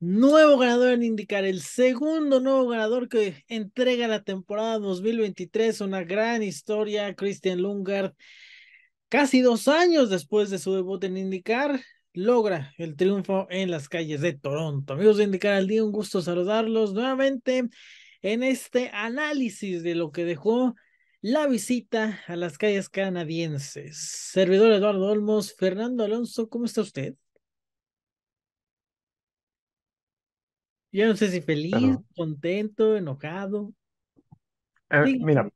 Nuevo ganador en indicar el segundo nuevo ganador que entrega la temporada 2023, una gran historia, Christian Lungard, casi dos años después de su debut en indicar logra el triunfo en las calles de Toronto. Amigos de indicar al día, un gusto saludarlos nuevamente en este análisis de lo que dejó la visita a las calles canadienses. Servidor Eduardo Olmos, Fernando Alonso, ¿cómo está usted? Yo no sé si feliz, contento, enojado. Eh, mira,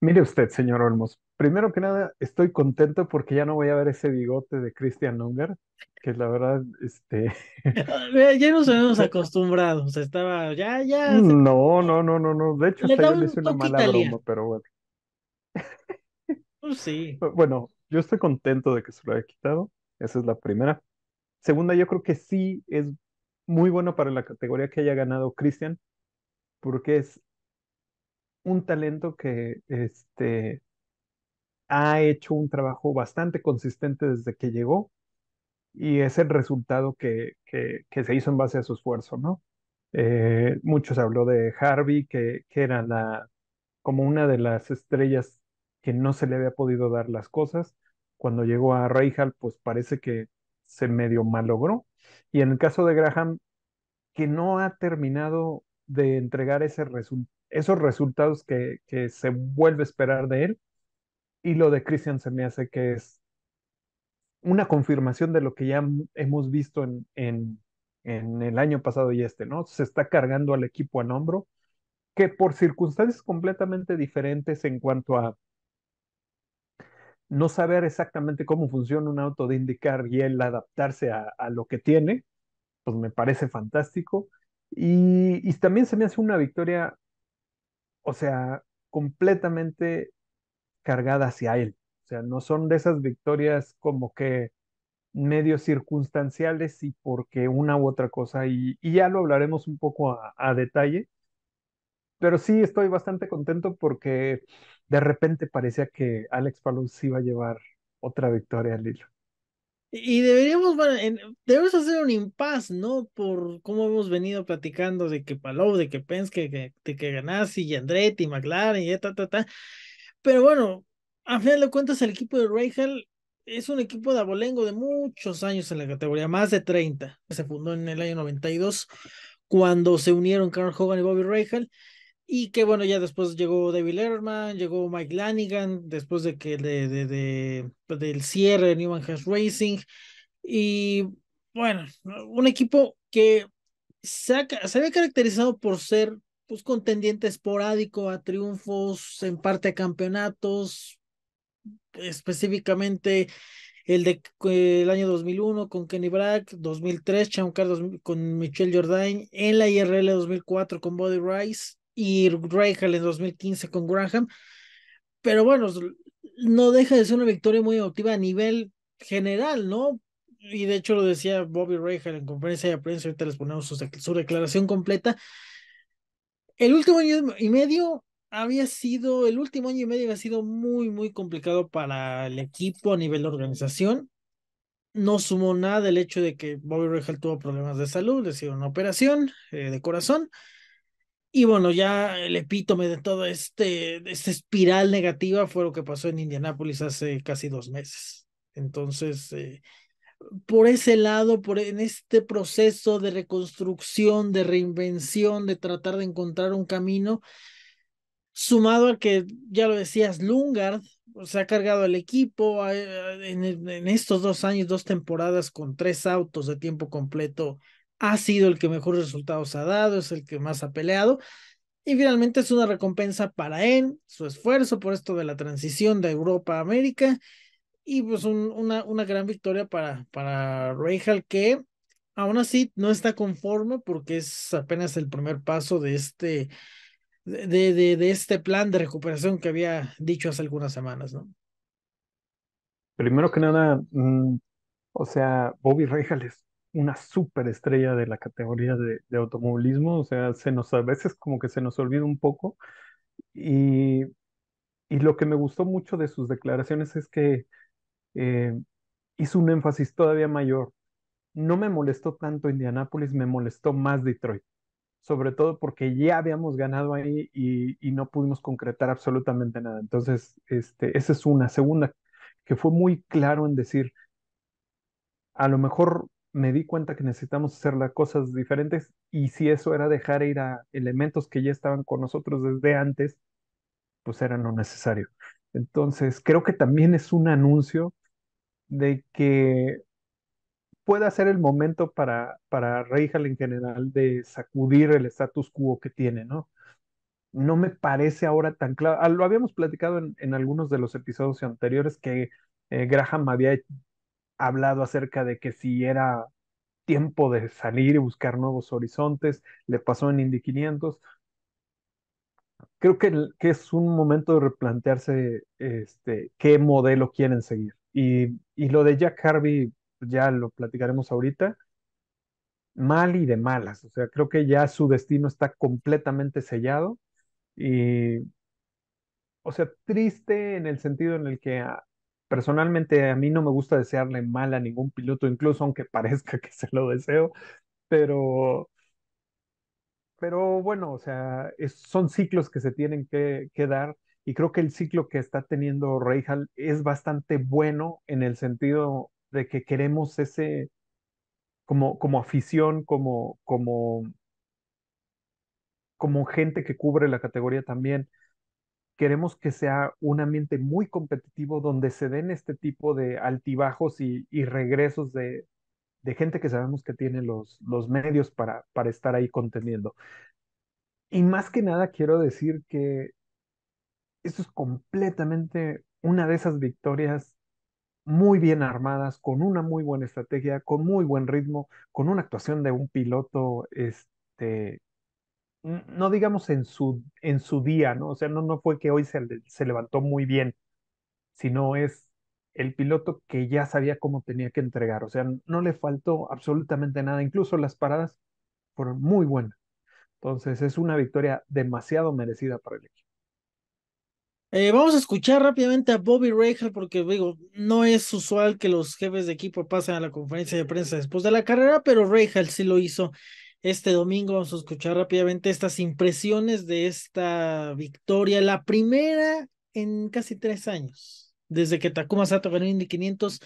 mire usted, señor Olmos. Primero que nada, estoy contento porque ya no voy a ver ese bigote de Christian Unger, que la verdad, este. ya nos habíamos acostumbrado, o sea, estaba, ya, ya. No, no, no, no, no. De hecho, una mala broma, pero bueno. Pues sí. Bueno, yo estoy contento de que se lo haya quitado. Esa es la primera. Segunda, yo creo que sí es muy bueno para la categoría que haya ganado Cristian, porque es un talento que este, ha hecho un trabajo bastante consistente desde que llegó y es el resultado que, que, se hizo en base a su esfuerzo, ¿no? Eh, muchos habló de Harvey, que, que era la, como una de las estrellas que no se le había podido dar las cosas. Cuando llegó a Reihal, pues parece que se medio malogró. Y en el caso de Graham, que no ha terminado de entregar esos resultados que, se vuelve a esperar de él. Y lo de Christian se me hace que es una confirmación de lo que ya hemos visto en, en, en el año pasado y este, ¿no? Se está cargando al equipo a hombro, que por circunstancias completamente diferentes en cuanto a no saber exactamente cómo funciona un auto de indicar y él adaptarse a, lo que tiene, pues me parece fantástico. Y, también se me hace una victoria, o sea, completamente cargada hacia él. O sea, no son de esas victorias como que medio circunstanciales y porque una u otra cosa, y, ya lo hablaremos un poco a detalle, pero sí estoy bastante contento porque de repente parecía que Alex Palou sí iba a llevar otra victoria al hilo. Y deberíamos, bueno, debemos hacer un impas, ¿no? Por cómo hemos venido platicando de que Palou, de que Penske, que, de que Ganassi, y Andretti, McLaren, y ta, ta, ta. Pero bueno, a final de cuentas, el equipo de Reichel es un equipo de abolengo de muchos años en la categoría, más de 30. Se fundó en el año 92, cuando se unieron Carl Hogan y Bobby Reichel. Y que bueno, ya después llegó David Letterman, llegó Mike Lanigan, después de que de, de, pues, del cierre de Newman Racing. Y bueno, un equipo que se, había caracterizado por ser pues, contendiente esporádico a triunfos, en parte a campeonatos, específicamente el de eh, el año 2001 con Kenny Brack, 2003 Carlos con Michelle Jordan en la IRL 2004 con Body Rice y Reichel en 2015 con Graham. Pero bueno, no deja de ser una victoria muy emotiva a nivel general, ¿no? Y de hecho lo decía Bobby Reichel en conferencia de prensa, ahorita les ponemos su, declaración completa. El último año y medio había sido, el último año y medio había sido muy, muy complicado para el equipo a nivel de organización. No sumó nada el hecho de que Bobby Reichel tuvo problemas de salud, le hicieron una operación eh, de corazón y bueno, ya el epítome de toda este, esta espiral negativa fue lo que pasó en Indianápolis hace casi dos meses. Entonces, eh, por ese lado, por, en este proceso de reconstrucción, de reinvención, de tratar de encontrar un camino, sumado a que, ya lo decías, Lungard se ha cargado el equipo en, en estos dos años, dos temporadas con tres autos de tiempo completo ha sido el que mejores resultados ha dado, es el que más ha peleado. Y finalmente es una recompensa para él, su esfuerzo por esto de la transición de Europa a América. Y pues una, una gran victoria para, para que aún así no está conforme porque es apenas el primer paso de este, de, de, este plan de recuperación que había dicho hace algunas semanas, ¿no? Primero que nada, mm, o sea, Bobby Reijal es una superestrella de la categoría de, automovilismo, o sea, se nos a veces como que se nos olvida un poco. Y, y lo que me gustó mucho de sus declaraciones es que eh, hizo un énfasis todavía mayor. No me molestó tanto Indianápolis, me molestó más Detroit, sobre todo porque ya habíamos ganado ahí y, y no pudimos concretar absolutamente nada. Entonces, este, esa es una. Segunda, que fue muy claro en decir, a lo mejor me di cuenta que necesitamos hacer las cosas diferentes y si eso era dejar ir a elementos que ya estaban con nosotros desde antes, pues era lo necesario. Entonces, creo que también es un anuncio de que pueda ser el momento para, para Reijal en general de sacudir el status quo que tiene, ¿no? No me parece ahora tan claro. Ah, lo habíamos platicado en, algunos de los episodios anteriores que eh, Graham había hablado acerca de que si era tiempo de salir y buscar nuevos horizontes, le pasó en Indy 500. Creo que, que es un momento de replantearse este, qué modelo quieren seguir. Y, y lo de Jack Harvey ya lo platicaremos ahorita, mal y de malas. O sea, creo que ya su destino está completamente sellado. Y, o sea, triste en el sentido en el que ah, Personalmente a mí no me gusta desearle mal a ningún piloto, incluso aunque parezca que se lo deseo, pero, pero bueno, o sea, son ciclos que se tienen que, dar y creo que el ciclo que está teniendo Reijal es bastante bueno en el sentido de que queremos ese, como, como afición, como, como, como gente que cubre la categoría también, queremos que sea un ambiente muy competitivo donde se den este tipo de altibajos y, regresos de, gente que sabemos que tiene los, los medios para, para estar ahí conteniendo. Y más que nada quiero decir que esto es completamente una de esas victorias muy bien armadas, con una muy buena estrategia, con muy buen ritmo, con una actuación de un piloto este, no digamos en su, en su día, ¿no? O sea, no, no fue que hoy se, se levantó muy bien, sino es el piloto que ya sabía cómo tenía que entregar. O sea, no le faltó absolutamente nada. Incluso las paradas fueron muy buenas. Entonces, es una victoria demasiado merecida para el equipo. Eh, vamos a escuchar rápidamente a Bobby Rahal porque digo, no es usual que los jefes de equipo pasen a la conferencia de prensa después de la carrera, pero Rahal sí lo hizo este domingo vamos a escuchar rápidamente estas impresiones de esta victoria, la primera en casi tres años, desde que Takuma Sato ganó Indy 500.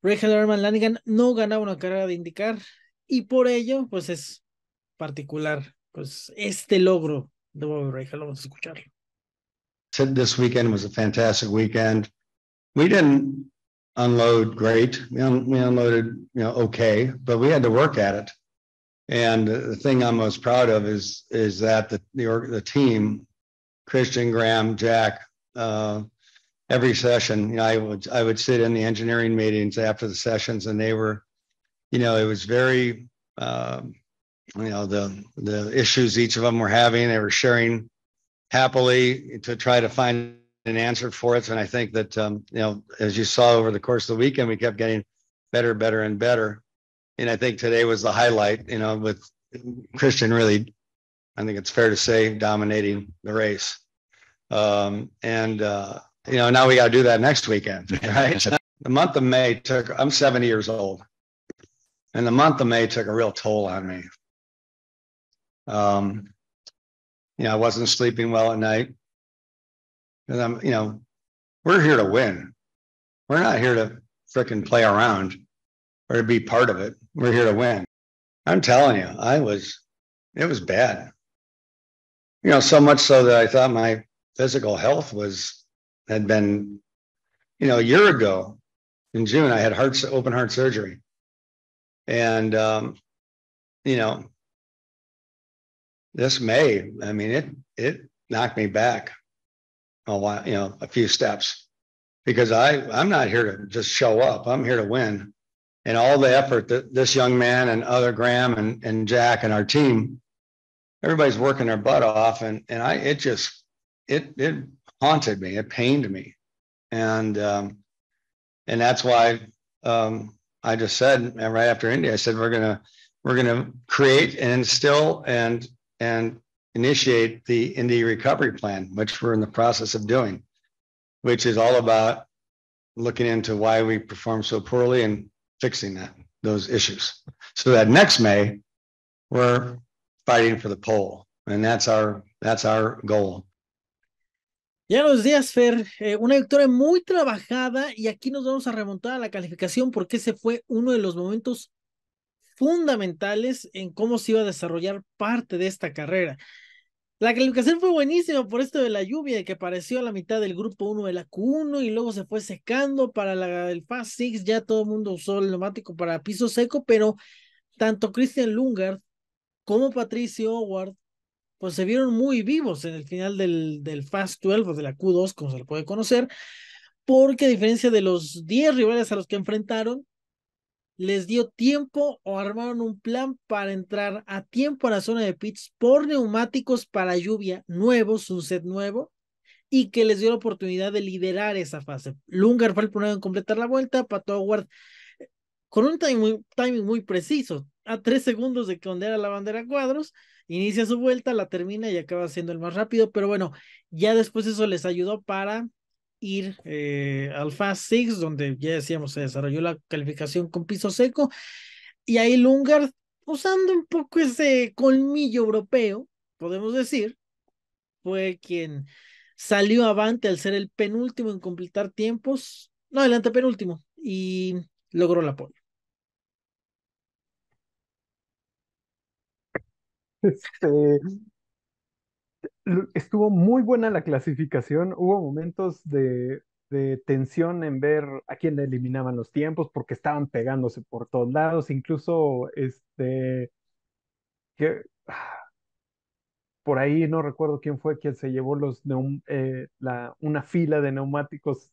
Rachel Herman Lanigan no ganaba una carrera de indicar y por ello, pues es particular, pues este logro de Bobby Rachel, vamos a escucharlo. This weekend was a fantastic weekend. We didn't unload great. We, un we unloaded, you know, okay, but we had to work at it. And the thing I'm most proud of is is that the the, the team, Christian, Graham, Jack, uh, every session, you know, I would I would sit in the engineering meetings after the sessions, and they were, you know, it was very, um, you know, the the issues each of them were having, they were sharing happily to try to find an answer for it. And I think that um, you know, as you saw over the course of the weekend, we kept getting better, better, and better and I think today was the highlight, you know, with Christian really, I think it's fair to say, dominating the race. Um, and, uh, you know, now we got to do that next weekend, right? the month of May took, I'm 70 years old, and the month of May took a real toll on me. Um, you know, I wasn't sleeping well at night. And I'm, you know, we're here to win. We're not here to fricking play around or to be part of it. We're here to win. I'm telling you, I was, it was bad. You know, so much so that I thought my physical health was, had been, you know, a year ago in June, I had heart, open heart surgery. And, um, you know, this May, I mean, it, it knocked me back a while, you know, a few steps because I, I'm not here to just show up. I'm here to win and all the effort that this young man and other Graham and, and Jack and our team, everybody's working their butt off. And, and I, it just, it, it haunted me. It pained me. And, um, and that's why, um, I just said right after India, I said, we're going to, we're going to create and instill and, and initiate the Indy recovery plan, which we're in the process of doing, which is all about looking into why we perform so poorly and fixing those issues. So that next May, we're fighting for the and that's our goal. Ya los días, Fer, eh, una victoria muy trabajada y aquí nos vamos a remontar a la calificación porque ese fue uno de los momentos fundamentales en cómo se iba a desarrollar parte de esta carrera. La calificación fue buenísima por esto de la lluvia que apareció a la mitad del grupo 1 de la Q1 y luego se fue secando para el Fast 6, Ya todo el mundo usó el neumático para piso seco, pero tanto Christian Lungard como Patricio Howard pues se vieron muy vivos en el final del, del Fast 12 o de la Q2, como se le puede conocer, porque a diferencia de los 10 rivales a los que enfrentaron, les dio tiempo o armaron un plan para entrar a tiempo a la zona de pits por neumáticos para lluvia nuevos, un set nuevo, y que les dio la oportunidad de liderar esa fase. Lungar fue el primero en completar la vuelta, Pato Howard eh, con un timing muy, timing muy preciso, a tres segundos de que ondeara la bandera cuadros, inicia su vuelta, la termina y acaba siendo el más rápido, pero bueno, ya después eso les ayudó para ir eh, al Fast Six, donde ya decíamos se desarrolló la calificación con piso seco, y ahí Lungard, usando un poco ese colmillo europeo, podemos decir, fue quien salió avante al ser el penúltimo en completar tiempos, no, el antepenúltimo, y logró el apoyo. Este, estuvo muy buena la clasificación. Hubo momentos de, tensión en ver a quién le eliminaban los tiempos, porque estaban pegándose por todos lados. Incluso, este, que, ah, por ahí no recuerdo quién fue quien se llevó los eh, la, una fila de neumáticos.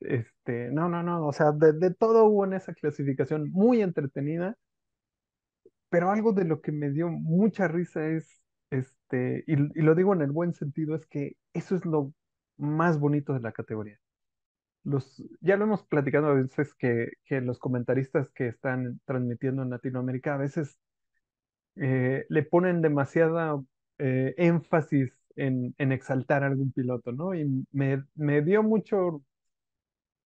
este, no, no, no, o sea, de todo hubo en esa clasificación muy entretenida pero algo de lo que me dio mucha risa es este, y, lo digo en el buen sentido, es que eso es lo más bonito de la categoría. Los, ya lo hemos platicado a veces que, que, los comentaristas que están transmitiendo en Latinoamérica a veces eh, le ponen demasiada eh, énfasis en, en, exaltar a algún piloto, ¿no? Y me, dio mucho,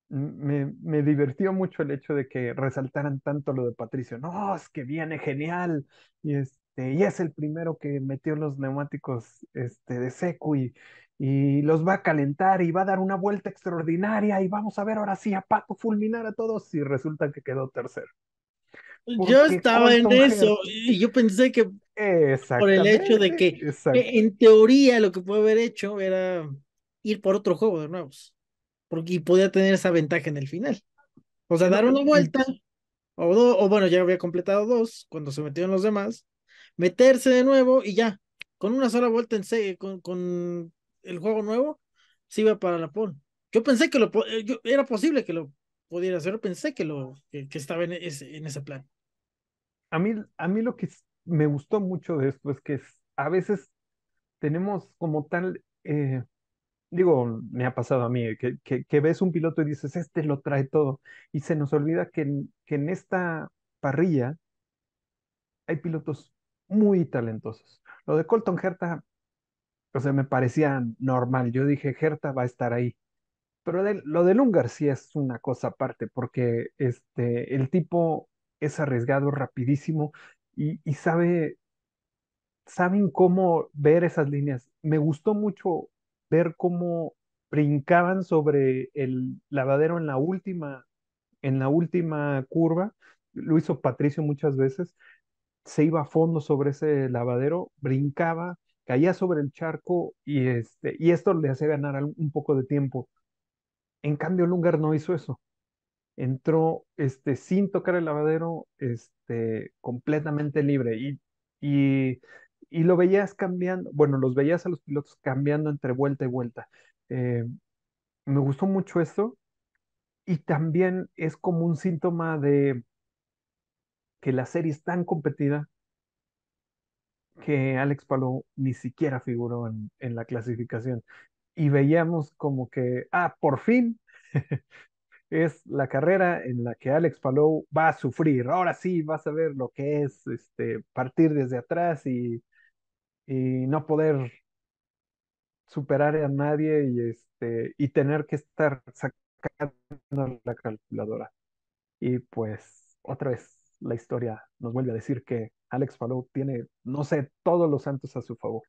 me, me, divirtió mucho el hecho de que resaltaran tanto lo de Patricio, no, es que viene genial, y, es, este, y es el primero que metió los neumáticos este, de seco y, y los va a calentar y va a dar una vuelta extraordinaria y vamos a ver ahora sí a Pato fulminar a todos y resulta que quedó tercero. Yo estaba en eso y yo pensé que por el hecho de que eh, en teoría lo que puede haber hecho era ir por otro juego de nuevos porque podía tener esa ventaja en el final. O sea, dar una vuelta o, o bueno, ya había completado dos cuando se metieron los demás meterse de nuevo y ya, con una sola vuelta en serie, con, el juego nuevo, se iba para la pole. Yo pensé que lo eh, era posible que lo pudiera hacer, pensé que lo que, estaba en ese, plan. A mí, a mí lo que me gustó mucho de esto es que a veces tenemos como tal, eh, digo, me ha pasado a mí, eh, que, que, ves un piloto y dices, este lo trae todo, y se nos olvida que, que en esta parrilla hay pilotos muy talentosos. Lo de Colton Herta, o sea, me parecía normal. Yo dije, Herta va a estar ahí. Pero lo de Lungar sí es una cosa aparte, porque este, el tipo es arriesgado, rapidísimo y, sabe, saben cómo ver esas líneas. Me gustó mucho ver cómo brincaban sobre el lavadero en la última, en la última curva. Lo hizo Patricio muchas veces se iba a fondo sobre ese lavadero, brincaba, caía sobre el charco y, este, y esto le hacía ganar un poco de tiempo. En cambio, Lungar no hizo eso. Entró este, sin tocar el lavadero, este, completamente libre. Y, y, lo veías cambiando, bueno, los veías a los pilotos cambiando entre vuelta y vuelta. Eh, me gustó mucho esto. Y también es como un síntoma de, que la serie es tan competida que Alex Palou ni siquiera figuró en, la clasificación. Y veíamos como que, ah, por fin es la carrera en la que Alex Palou va a sufrir. Ahora sí vas a ver lo que es este, partir desde atrás y, no poder superar a nadie y, este, y tener que estar sacando la calculadora. Y pues otra vez la historia nos vuelve a decir que Alex Palou tiene, no sé, todos los santos a su favor.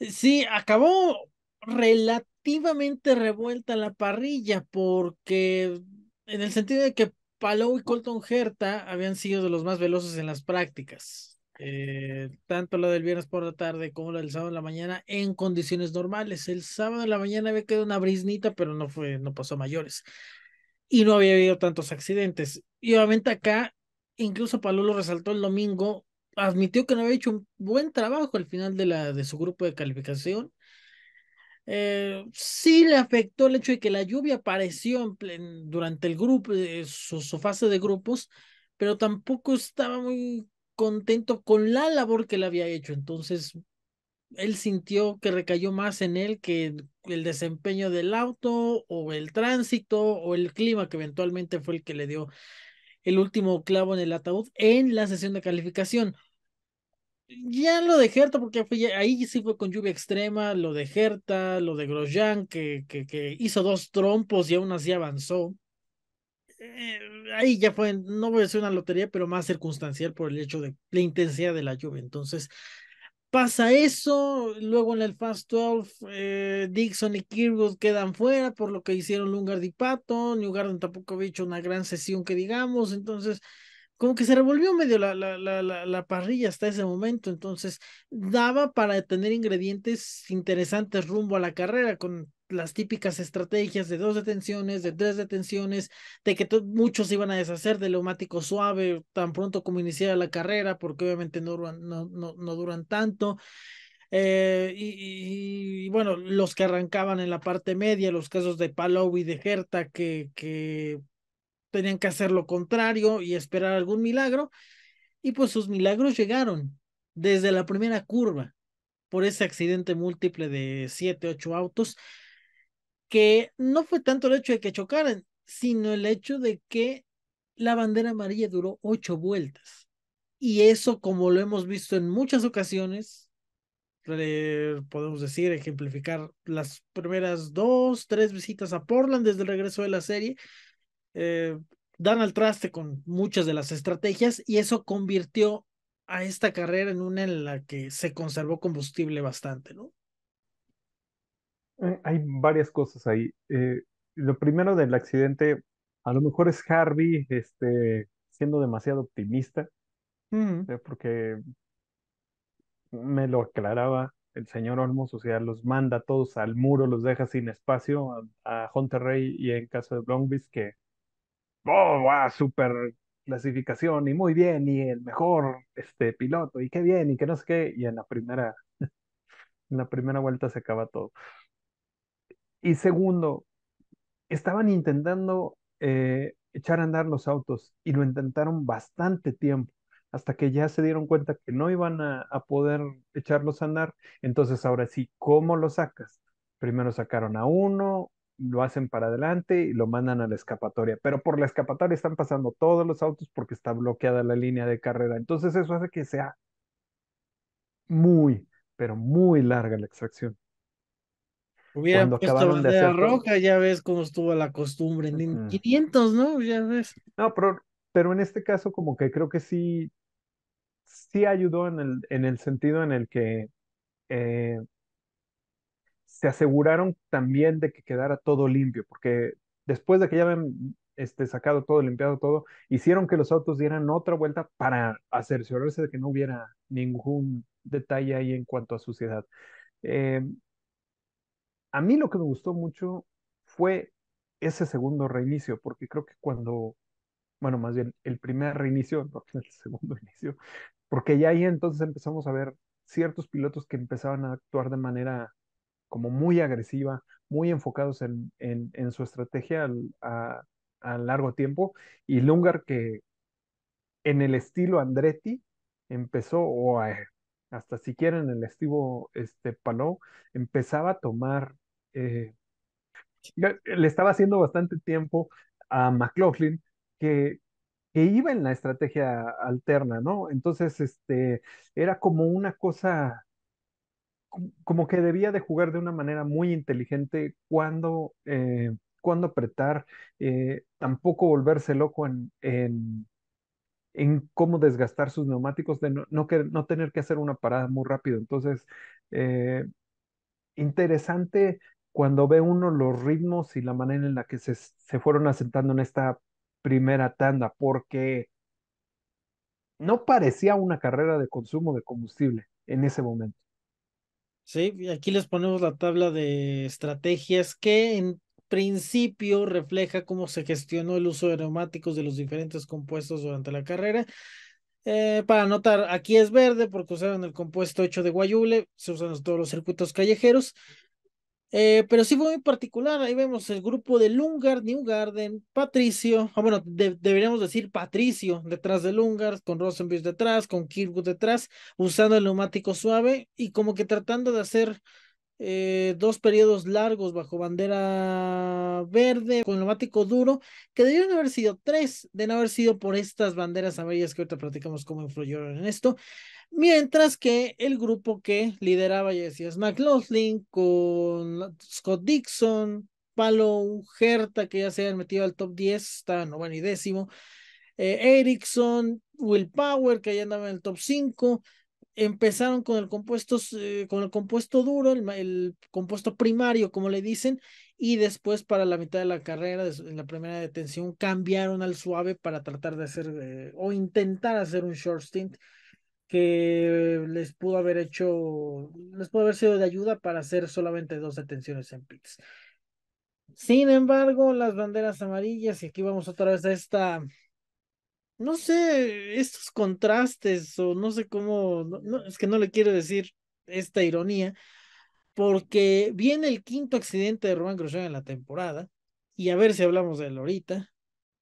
Sí, acabó relativamente revuelta la parrilla, porque en el sentido de que Palou y Colton Herta habían sido de los más veloces en las prácticas. Eh, tanto la del viernes por la tarde como la del sábado en la mañana en condiciones normales. El sábado en la mañana había quedado una brisnita, pero no fue, no pasó mayores. Y no había habido tantos accidentes. Y obviamente acá, incluso Palolo resaltó el domingo, admitió que no había hecho un buen trabajo al final de, la, de su grupo de calificación. Eh, sí le afectó el hecho de que la lluvia apareció en durante el grupo, eh, su, su, fase de grupos, pero tampoco estaba muy contento con la labor que le había hecho. Entonces, él sintió que recayó más en él que el desempeño del auto o el tránsito o el clima que eventualmente fue el que le dio el último clavo en el ataúd en la sesión de calificación. Ya lo de Gerta, porque fue, ahí sí fue con lluvia extrema, lo de Herta lo de Grosjean, que, que, que hizo dos trompos y aún así avanzó. Eh, ahí ya fue, no voy a decir una lotería, pero más circunstancial por el hecho de la intensidad de la lluvia. Entonces, Pasa eso, luego en el Fast 12, eh, Dixon y Kirkwood quedan fuera por lo que hicieron Lungard y Patton, New Garden tampoco había hecho una gran sesión que digamos, entonces como que se revolvió medio la, la, la, la, parrilla hasta ese momento, entonces daba para tener ingredientes interesantes rumbo a la carrera con las típicas estrategias de dos detenciones, de tres detenciones, de que muchos iban a deshacer del neumático suave tan pronto como iniciara la carrera, porque obviamente no, no, duran tanto. Eh, y, bueno, los que arrancaban en la parte media, los casos de Palou y de Gerta, que, que tenían que hacer lo contrario y esperar algún milagro. Y pues sus milagros llegaron desde la primera curva por ese accidente múltiple de siete, ocho autos que no fue tanto el hecho de que chocaran, sino el hecho de que la bandera amarilla duró ocho vueltas. Y eso, como lo hemos visto en muchas ocasiones, podemos decir, ejemplificar las primeras dos, tres visitas a Portland desde el regreso de la serie, eh, dan al traste con muchas de las estrategias y eso convirtió a esta carrera en una en la que se conservó combustible bastante, ¿no? Eh, hay varias cosas ahí. Eh, lo primero del accidente, a lo mejor es Harvey este, siendo demasiado optimista, mm. eh, porque me lo aclaraba el señor Olmos, o sea, los manda todos al muro, los deja sin espacio a, Hunter Rey y en caso de Blombis, que, oh, super clasificación y muy bien y el mejor este piloto y qué bien y que no sé qué y en la primera en la primera vuelta se acaba todo. Y segundo, estaban intentando eh, echar a andar los autos y lo intentaron bastante tiempo hasta que ya se dieron cuenta que no iban a, a, poder echarlos a andar. Entonces ahora sí, ¿cómo lo sacas? Primero sacaron a uno, lo hacen para adelante y lo mandan a la escapatoria. Pero por la escapatoria están pasando todos los autos porque está bloqueada la línea de carrera. Entonces eso hace que sea muy, pero muy larga la extracción. Cuando acabaron de hacer... roja, ya ves cómo estuvo la costumbre en 500, ¿no? Ya ves. No, pero, pero en este caso como que creo que sí, sí ayudó en el, en el sentido en el que eh, se aseguraron también de que quedara todo limpio, porque después de que ya habían este, sacado todo, limpiado todo, hicieron que los autos dieran otra vuelta para asegurarse de que no hubiera ningún detalle ahí en cuanto a suciedad. Eh, a mí lo que me gustó mucho fue ese segundo reinicio, porque creo que cuando, bueno, más bien el primer reinicio, no el segundo inicio, porque ya ahí entonces empezamos a ver ciertos pilotos que empezaban a actuar de manera como muy agresiva, muy enfocados en, en, su estrategia a, largo tiempo, y Lungar que en el estilo Andretti empezó, o a, hasta siquiera en el estivo este, Palou, empezaba a tomar, eh, le estaba haciendo bastante tiempo a McLaughlin que, que iba en la estrategia alterna, ¿no? Entonces, este, era como una cosa, como que debía de jugar de una manera muy inteligente cuando, eh, apretar, eh, tampoco volverse loco en en cómo desgastar sus neumáticos, de no, no tener que hacer una parada muy rápido. Entonces, eh, interesante cuando ve uno los ritmos y la manera en la que se, se fueron asentando en esta primera tanda, porque no parecía una carrera de consumo de combustible en ese momento. Sí, aquí les ponemos la tabla de estrategias que en principio refleja cómo se gestionó el uso de neumáticos de los diferentes compuestos durante la carrera. Eh, para notar, aquí es verde porque usaron el compuesto hecho de guayule, se usan en todos los circuitos callejeros. Eh, pero sí fue muy particular. Ahí vemos el grupo de Lungard, Garden, Patricio, o ah, bueno, deberíamos decir Patricio detrás de Lungard, con Rosenberg detrás, con Kirkwood detrás, usando el neumático suave y como que tratando de hacer eh, dos periodos largos bajo bandera verde con neumático duro, que debieron haber sido tres, de no haber sido por estas banderas amarillas que ahorita platicamos cómo influyeron en esto. Mientras que el grupo que lideraba, ya decías, McLaughlin con Scott Dixon, Palo Gerta, que ya se habían metido al top 10, estaban noveno y décimo, eh, Erickson, Will Power, que ya andaba en el top 5, empezaron con el compuesto, eh, con el compuesto duro, el, compuesto primario, como le dicen, y después para la mitad de la carrera, en la primera detención, cambiaron al suave para tratar de hacer eh, o intentar hacer un short stint que les pudo haber hecho, les pudo haber sido de ayuda para hacer solamente dos detenciones en pits. Sin embargo, las banderas amarillas, y aquí vamos otra vez a esta no sé, estos contrastes o no sé cómo, es que no le quiero decir esta ironía, porque viene el quinto accidente de Roman Grosjean en la temporada, y a ver si hablamos de él ahorita,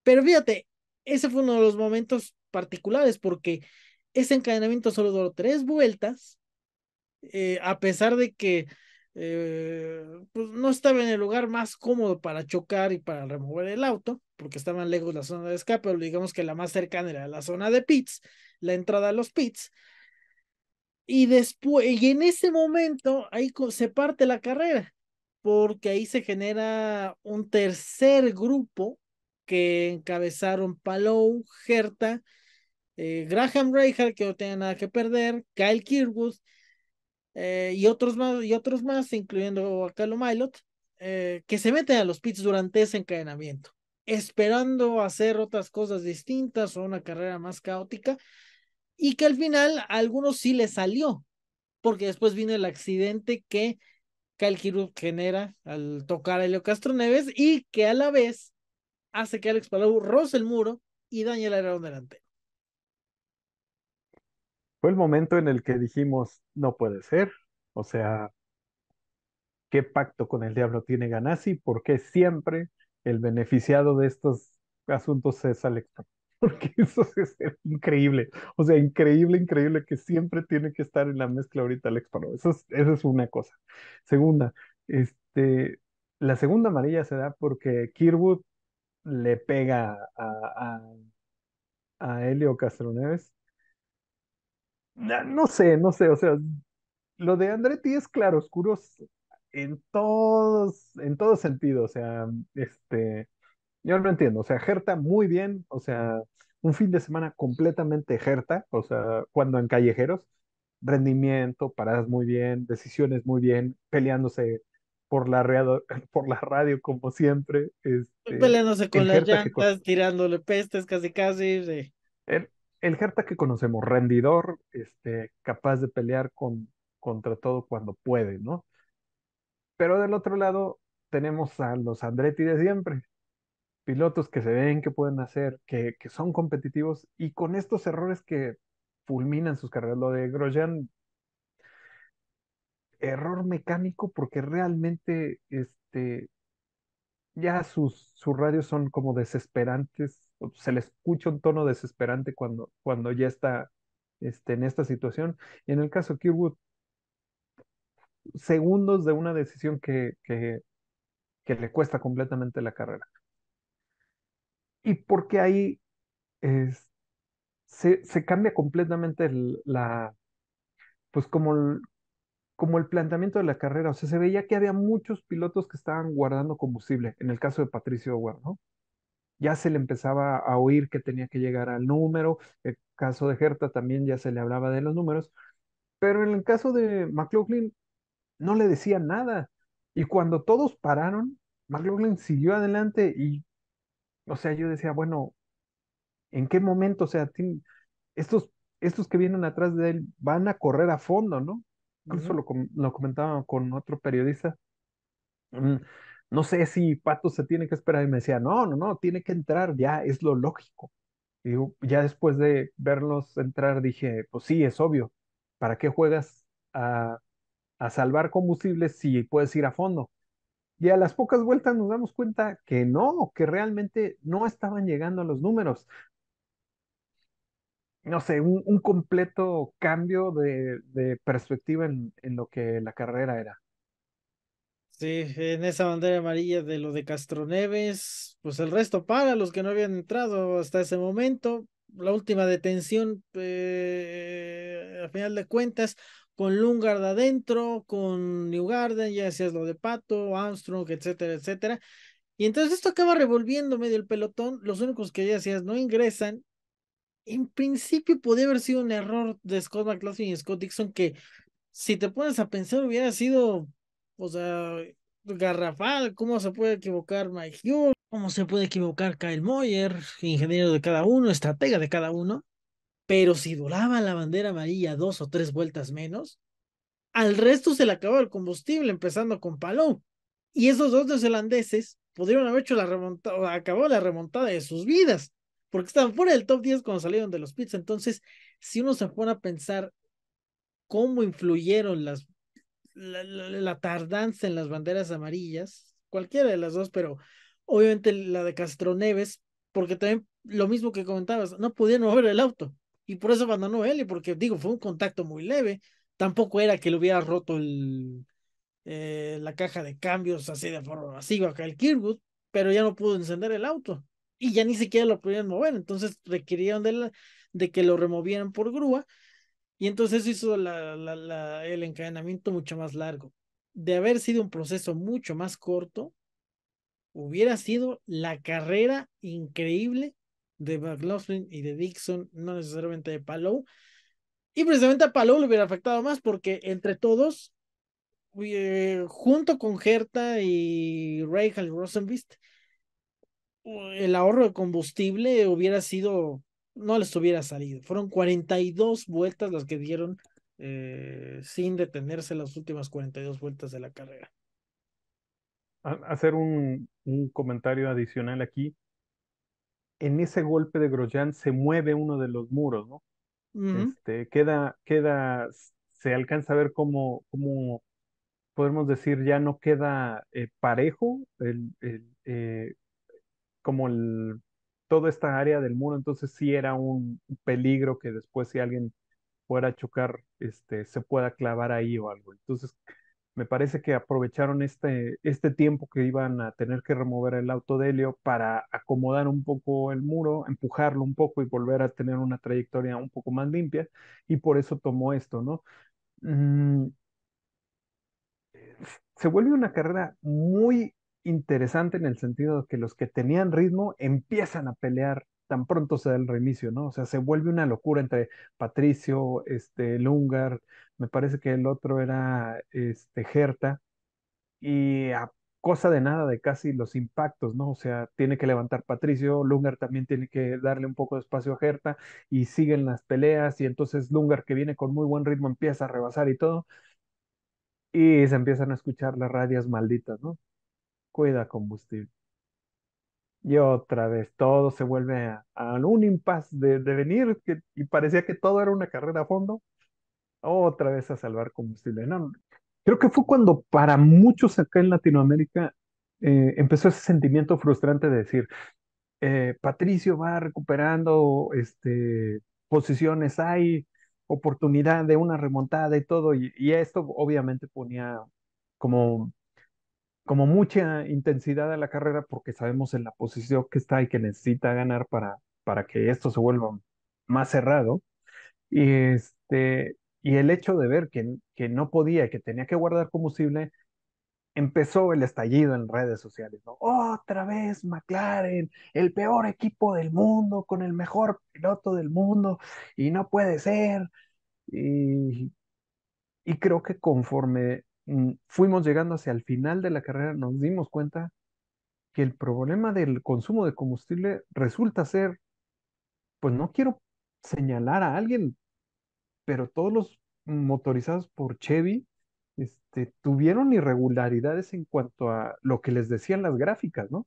pero fíjate, ese fue uno de los momentos particulares porque ese encadenamiento solo duró tres vueltas, eh, a pesar de que eh, pues no estaba en el lugar más cómodo para chocar y para remover el auto, porque estaban lejos la zona de escape, pero digamos que la más cercana era la zona de pits, la entrada a los pits. Y después, y en ese momento, ahí se parte la carrera, porque ahí se genera un tercer grupo que encabezaron Palou, Gerta, eh, Graham Reinhardt, que no tenía nada que perder, Kyle Kirwood, eh, y otros más, y otros más, incluyendo a Carlos Milot, eh, que se meten a los pits durante ese encadenamiento, esperando hacer otras cosas distintas o una carrera más caótica, y que al final a algunos sí les salió, porque después vino el accidente que Kyle Kirub genera al tocar a Helio Castro Neves y que a la vez hace que Alex Palau roce el muro y dañe el delante fue el momento en el que dijimos, no puede ser. O sea, ¿qué pacto con el diablo tiene Ganassi? ¿Por qué siempre el beneficiado de estos asuntos es Alex porque eso es increíble. O sea, increíble, increíble que siempre tiene que estar en la mezcla ahorita Alex Eso es, eso es una cosa. Segunda, este, la segunda amarilla se da porque Kirwood le pega a, a, a Castroneves no, sé, no sé, o sea, lo de Andretti es claro, oscuros en todos, en todos sentidos, o sea, este, yo no entiendo, o sea, jerta muy bien, o sea, un fin de semana completamente jerta, o sea, cuando en callejeros, rendimiento, paradas muy bien, decisiones muy bien, peleándose por la radio, por la radio como siempre. Este, peleándose con las llantas, tirándole pestes casi casi el Hertha que conocemos, rendidor, este, capaz de pelear con, contra todo cuando puede, ¿no? Pero del otro lado tenemos a los Andretti de siempre, pilotos que se ven que pueden hacer, que, que son competitivos y con estos errores que fulminan sus carreras. Lo de Grosjean, error mecánico porque realmente este, ya sus, sus radios son como desesperantes se le escucha un tono desesperante cuando, cuando ya está este, en esta situación. Y en el caso de Kirwood, segundos de una decisión que, que, le cuesta completamente la carrera. Y porque ahí es, se, se, cambia completamente la, pues como como el planteamiento de la carrera. O sea, se veía que había muchos pilotos que estaban guardando combustible, en el caso de Patricio O'Guard, ¿no? ya se le empezaba a oír que tenía que llegar al número, el caso de Herta también ya se le hablaba de los números, pero en el caso de McLaughlin no le decía nada. Y cuando todos pararon, McLaughlin siguió adelante y, o sea, yo decía, bueno, ¿en qué momento? O sea, estos, estos que vienen atrás de él van a correr a fondo, ¿no? Incluso lo, lo comentaba con otro periodista. Mm, no sé si Pato se tiene que esperar. Y me decía, no, no, no, tiene que entrar, ya es lo lógico. Y ya después de verlos entrar, dije, pues sí, es obvio. ¿Para qué juegas a, salvar combustibles si puedes ir a fondo? Y a las pocas vueltas nos damos cuenta que no, que realmente no estaban llegando a los números. No sé, un, completo cambio de, de perspectiva en, en lo que la carrera era. Sí, en esa bandera amarilla de lo de Castroneves, pues el resto para los que no habían entrado hasta ese momento. La última detención, eh, a final de cuentas, con Lungard adentro, con New ya hacías lo de Pato, Armstrong, etcétera, etcétera. Y entonces esto acaba revolviendo medio el pelotón. Los únicos que ya hacías no ingresan. En principio podía haber sido un error de Scott McLaughlin y Scott Dixon que, si te pones a pensar, hubiera sido o sea, Garrafal, ¿cómo se puede equivocar Mike Hughes? ¿Cómo se puede equivocar Kyle Moyer? Ingeniero de cada uno, estratega de cada uno. Pero si duraba la bandera amarilla dos o tres vueltas menos, al resto se le acabó el combustible, empezando con Palou. Y esos dos neozelandeses pudieron haber hecho la remontada, acabó la remontada de sus vidas, porque estaban fuera del top 10 cuando salieron de los pits. Entonces, si uno se pone a pensar cómo influyeron las la, tardanza en las banderas amarillas, cualquiera de las dos, pero obviamente la de Castroneves, porque también lo mismo que comentabas, no pudieron mover el auto y por eso abandonó él, porque digo, fue un contacto muy leve, tampoco era que le hubiera roto el, eh, la caja de cambios así de forma así acá el Kirwood pero ya no pudo encender el auto y ya ni siquiera lo podían mover, entonces requirieron de, de que lo removieran por grúa y entonces hizo el encadenamiento mucho más largo. De haber sido un proceso mucho más corto, hubiera sido la carrera increíble de McLaughlin y de Dixon, no necesariamente de Palou. Y precisamente a Palou le hubiera afectado más porque entre todos, eh, junto con Gerta y y Rosenbist, el ahorro de combustible hubiera sido no les hubiera salido. Fueron 42 vueltas las que dieron eh, sin detenerse las últimas 42 vueltas de la carrera. hacer un, un comentario adicional aquí. En ese golpe de Grosjean se mueve uno de los muros, ¿no? este, queda, queda, se alcanza a ver cómo, como podemos decir ya no queda eh, parejo el, el eh, como el toda esta área del muro, entonces sí era un peligro que después si alguien fuera a chocar, este, se pueda clavar ahí o algo. Entonces, me parece que aprovecharon este, este tiempo que iban a tener que remover el auto de helio para acomodar un poco el muro, empujarlo un poco y volver a tener una trayectoria un poco más limpia, y por eso tomó esto, ¿no? Mm, se vuelve una carrera muy interesante en el sentido de que los que tenían ritmo empiezan a pelear tan pronto se da el reinicio, ¿no? O sea, se vuelve una locura entre Patricio, este, Lungar, me parece que el otro era este, Gerta, y a cosa de nada de casi los impactos, ¿no? O sea, tiene que levantar Patricio, Lungar también tiene que darle un poco de espacio a Gerta, y siguen las peleas, y entonces Lungar, que viene con muy buen ritmo, empieza a rebasar y todo, y se empiezan a escuchar las radias malditas, ¿no? cuida combustible. Y otra vez, todo se vuelve a, un impasse de, venir y parecía que todo era una carrera a fondo. Otra vez a salvar combustible. No, creo que fue cuando para muchos acá en Latinoamérica eh, empezó ese sentimiento frustrante de decir, eh, Patricio va recuperando este, posiciones, hay oportunidad de una remontada y todo, y esto obviamente ponía como como mucha intensidad a la carrera porque sabemos en la posición que está y que necesita ganar para, para que esto se vuelva más cerrado. Y, este, y el hecho de ver que, que no podía, que tenía que guardar combustible, empezó el estallido en redes sociales, Otra vez McLaren, el peor equipo del mundo, con el mejor piloto del mundo, y no puede ser. Y, y creo que conforme Mm, fuimos llegando hacia el final de la carrera, nos dimos cuenta que el problema del consumo de combustible resulta ser, pues no quiero señalar a alguien, pero todos los motorizados por Chevy este, tuvieron irregularidades en cuanto a lo que les decían las gráficas, ¿no?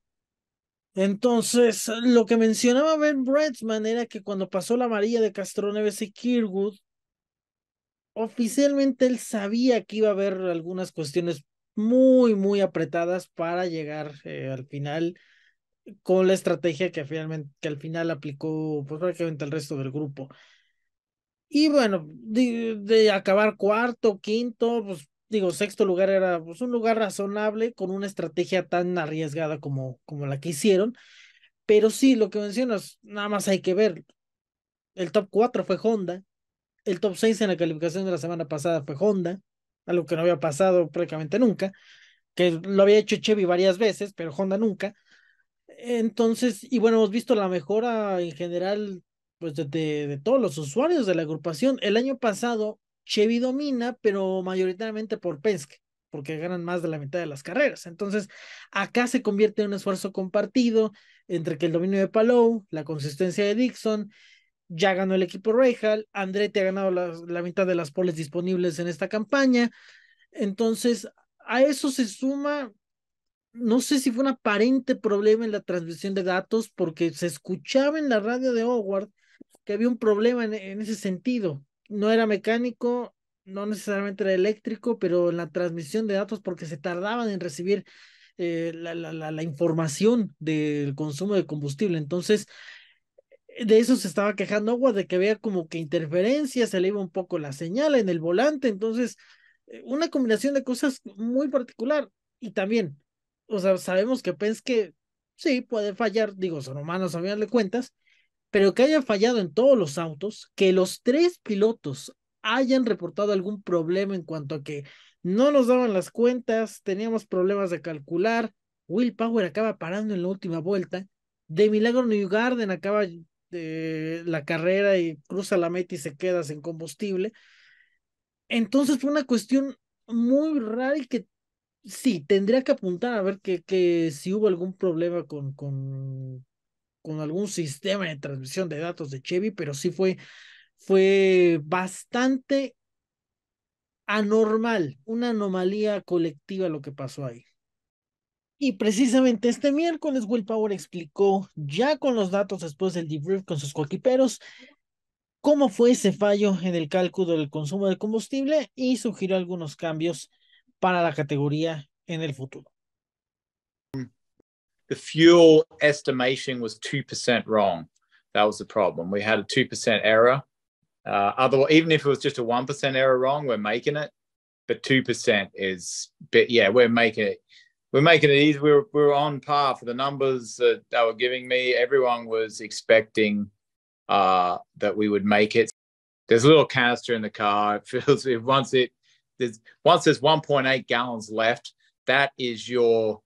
Entonces, lo que mencionaba Ben Bretzman era que cuando pasó la María de Castroneves y Kirwood, oficialmente él sabía que iba a haber algunas cuestiones muy, muy apretadas para llegar eh, al final eh, con la estrategia que, finalmente, que al final aplicó pues, prácticamente el resto del grupo. Y bueno, de, acabar cuarto, quinto, pues digo, sexto lugar era pues, un lugar razonable con una estrategia tan arriesgada como, como la que hicieron. Pero sí, lo que mencionas, nada más hay que ver. El top cuatro fue Honda, el top 6 en la calificación de la semana pasada fue Honda, algo que no había pasado prácticamente nunca, que lo había hecho Chevy varias veces, pero Honda nunca. Entonces, y bueno, hemos visto la mejora en general pues de, todos los usuarios de la agrupación. El año pasado Chevy domina, pero mayoritariamente por Penske, porque ganan más de la mitad de las carreras. Entonces, acá se convierte en un esfuerzo compartido entre que el dominio de Palou, la consistencia de Dixon ya ganó el equipo Reijal, Andretti ha ganado la, mitad de las poles disponibles en esta campaña. Entonces, a eso se suma, no sé si fue un aparente problema en la transmisión de datos, porque se escuchaba en la radio de Howard que había un problema en, ese sentido. No era mecánico, no necesariamente era eléctrico, pero en la transmisión de datos, porque se tardaban en recibir eh, la, información del consumo de combustible. Entonces, de eso se estaba quejando Agua, de que había como que interferencia, se le iba un poco la señal en el volante, entonces eh, una combinación de cosas muy particular y también, o sea, sabemos que Penske sí puede fallar, digo, son humanos a de cuentas, pero que haya fallado en todos los autos, que los tres pilotos hayan reportado algún problema en cuanto a que no nos daban las cuentas, teníamos problemas de calcular, Will Power acaba parando en la última vuelta, de milagro New Garden acaba la carrera y cruza la meta y se queda sin combustible. Entonces fue una cuestión muy rara y que sí, tendría que apuntar a ver que, que si hubo algún problema con, con, con algún sistema de transmisión de datos de Chevy, pero sí fue, fue bastante anormal, una anomalía colectiva lo que pasó ahí. Y precisamente este miércoles Will Power explicó, ya con los datos después del debrief con sus coquiperos, cómo fue ese fallo en el cálculo del consumo de combustible y sugirió algunos cambios para la categoría en el futuro. The fuel estimation was 2% wrong. That was the problem. We had a 2% error. Uh, otherwise, even if it was just a 1% error wrong, we're making it. But 2% is, but yeah, we're making it. we're making it easy. We're, we're on par for the numbers that they were giving me. Everyone was expecting uh, that we would make it. There's a little canister in the car. It feels it once it there's once there's 1.8 gallons left, that is your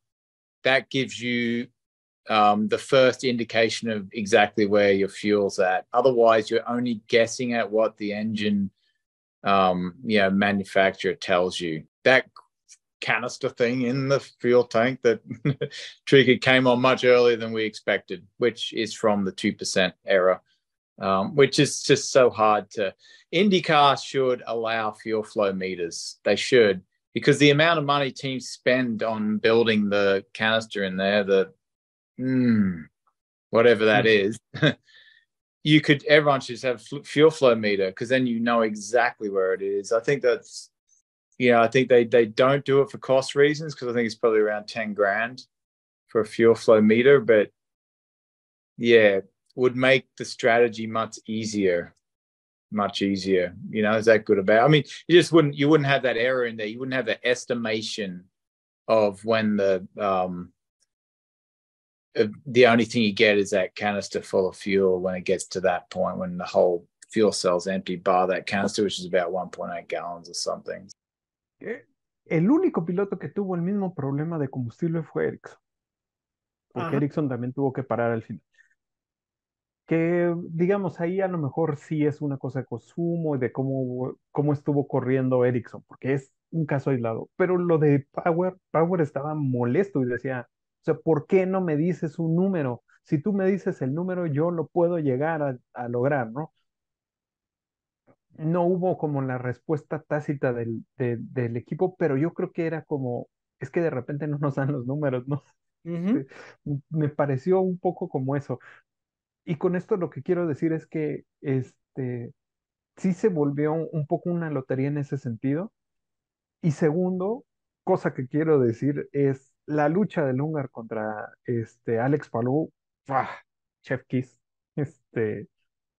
that gives you um, the first indication of exactly where your fuel's at. Otherwise, you're only guessing at what the engine um, you know manufacturer tells you. That canister thing in the fuel tank that triggered came on much earlier than we expected, which is from the 2% error, um, which is just so hard to. IndyCar should allow fuel flow meters. They should, because the amount of money teams spend on building the canister in there, the mm, whatever that hmm. is. you could everyone should have fuel flow meter because then you know exactly where it is i think that's yeah, I think they they don't do it for cost reasons because I think it's probably around ten grand for a fuel flow meter, but yeah, would make the strategy much easier, much easier. You know, is that good about? I mean, you just wouldn't you wouldn't have that error in there. You wouldn't have the estimation of when the um uh, the only thing you get is that canister full of fuel when it gets to that point when the whole fuel cell's empty bar that canister which is about 1.8 gallons or something el único piloto que tuvo el mismo problema de combustible fue Ericsson. Porque Ericsson también tuvo que parar al final. Que digamos, ahí a lo mejor sí es una cosa de consumo y de cómo, cómo estuvo corriendo Ericsson, porque es un caso aislado. Pero lo de Power, Power estaba molesto y decía, o sea, ¿por qué no me dices un número? Si tú me dices el número, yo lo puedo llegar a lograr, ¿no? no hubo como la respuesta tácita del, del, equipo, pero yo creo que era como, es que de repente no nos dan los números, ¿no? Este, me pareció un poco como eso. Y con esto lo que quiero decir es que este, sí se volvió un poco una lotería en ese sentido. Y segundo, cosa que quiero decir es la lucha del Lungar contra este, Alex Palou, ¡buah! Chef Kiss, este,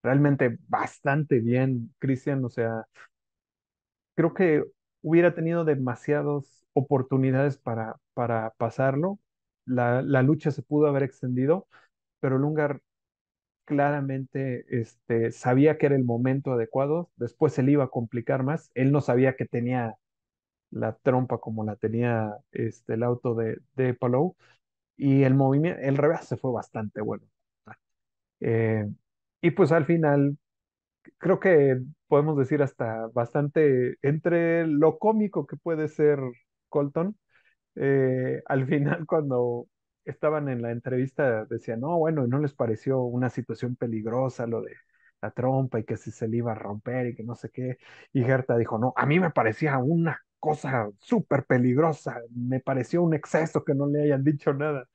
realmente bastante bien, Cristian. O sea, creo que hubiera tenido demasiadas oportunidades para, para pasarlo. La, la, lucha se pudo haber extendido, pero Lungar claramente este, sabía que era el momento adecuado. Después se le iba a complicar más. Él no sabía que tenía la trompa como la tenía este, el auto de, de Palou. Y el movimiento, el revés se fue bastante bueno. Ah, eh, y pues al final, creo que podemos decir hasta bastante entre lo cómico que puede ser Colton, eh, al final cuando estaban en la entrevista decían, no, bueno, no les pareció una situación peligrosa lo de la trompa y que si se le iba a romper y que no sé qué. Y Gerta dijo, no, a mí me parecía una cosa súper peligrosa, me pareció un exceso que no le hayan dicho nada.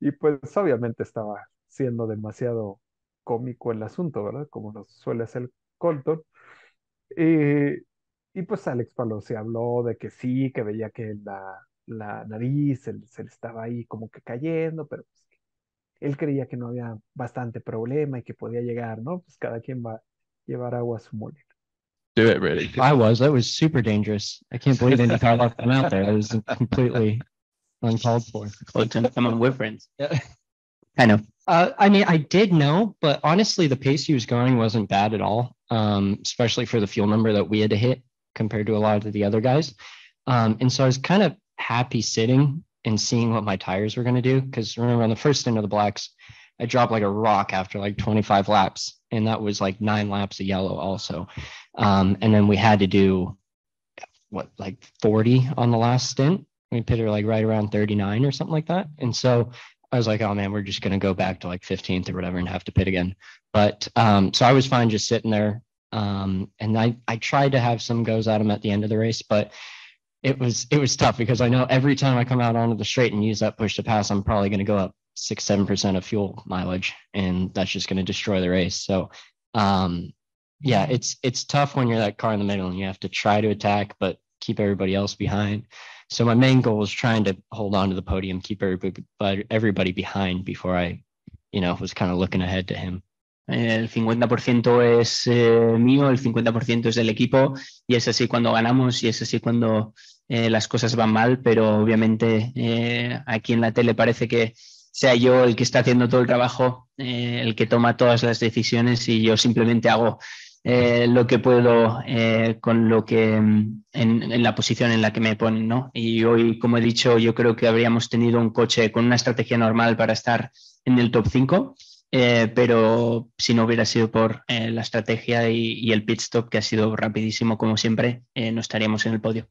Y pues obviamente estaba siendo demasiado cómico el asunto, ¿verdad? Como nos suele hacer Colton. Eh, y pues Alex Palo se habló de que sí, que veía que la, la nariz se, le estaba ahí como que cayendo, pero pues él creía que no había bastante problema y que podía llegar, ¿no? Pues cada quien va a llevar agua a su molino. Do it, really. I was. That was super dangerous. I can't believe Andy i left them out there. That was completely uncalled for. Colton, come on, we're friends. I know. Uh, I mean, I did know, but honestly, the pace he was going wasn't bad at all, um, especially for the fuel number that we had to hit compared to a lot of the other guys. Um, and so I was kind of happy sitting and seeing what my tires were going to do. Because remember, on the first stint of the Blacks, I dropped like a rock after like 25 laps, and that was like nine laps of yellow, also. Um, and then we had to do what, like 40 on the last stint. We pitted like right around 39 or something like that. And so I was like, oh man, we're just going to go back to like 15th or whatever and have to pit again. But um, so I was fine just sitting there. Um, and I, I tried to have some goes at him at the end of the race, but it was, it was tough because I know every time I come out onto the straight and use that push to pass, I'm probably going to go up six, 7% of fuel mileage and that's just going to destroy the race. So, um, yeah, it's, it's tough when you're that car in the middle and you have to try to attack, but keep everybody else behind. So my main goal trying hold on to the podium, keep behind before I, you know, was kind of looking ahead to him. El 50% es eh, mío, el 50% es del equipo y es así cuando ganamos y es así cuando eh, las cosas van mal, pero obviamente eh, aquí en la tele parece que sea yo el que está haciendo todo el trabajo, el que toma todas las decisiones y yo simplemente hago eh, lo que puedo eh, con lo que mm, en, la posición en la que me ponen, ¿no? Y hoy, como he dicho, yo creo que habríamos tenido un coche con una estrategia normal para estar en el top 5, eh, pero si no hubiera sido por la estrategia y, el pit stop, que ha sido rapidísimo, como siempre, no estaríamos en el podio.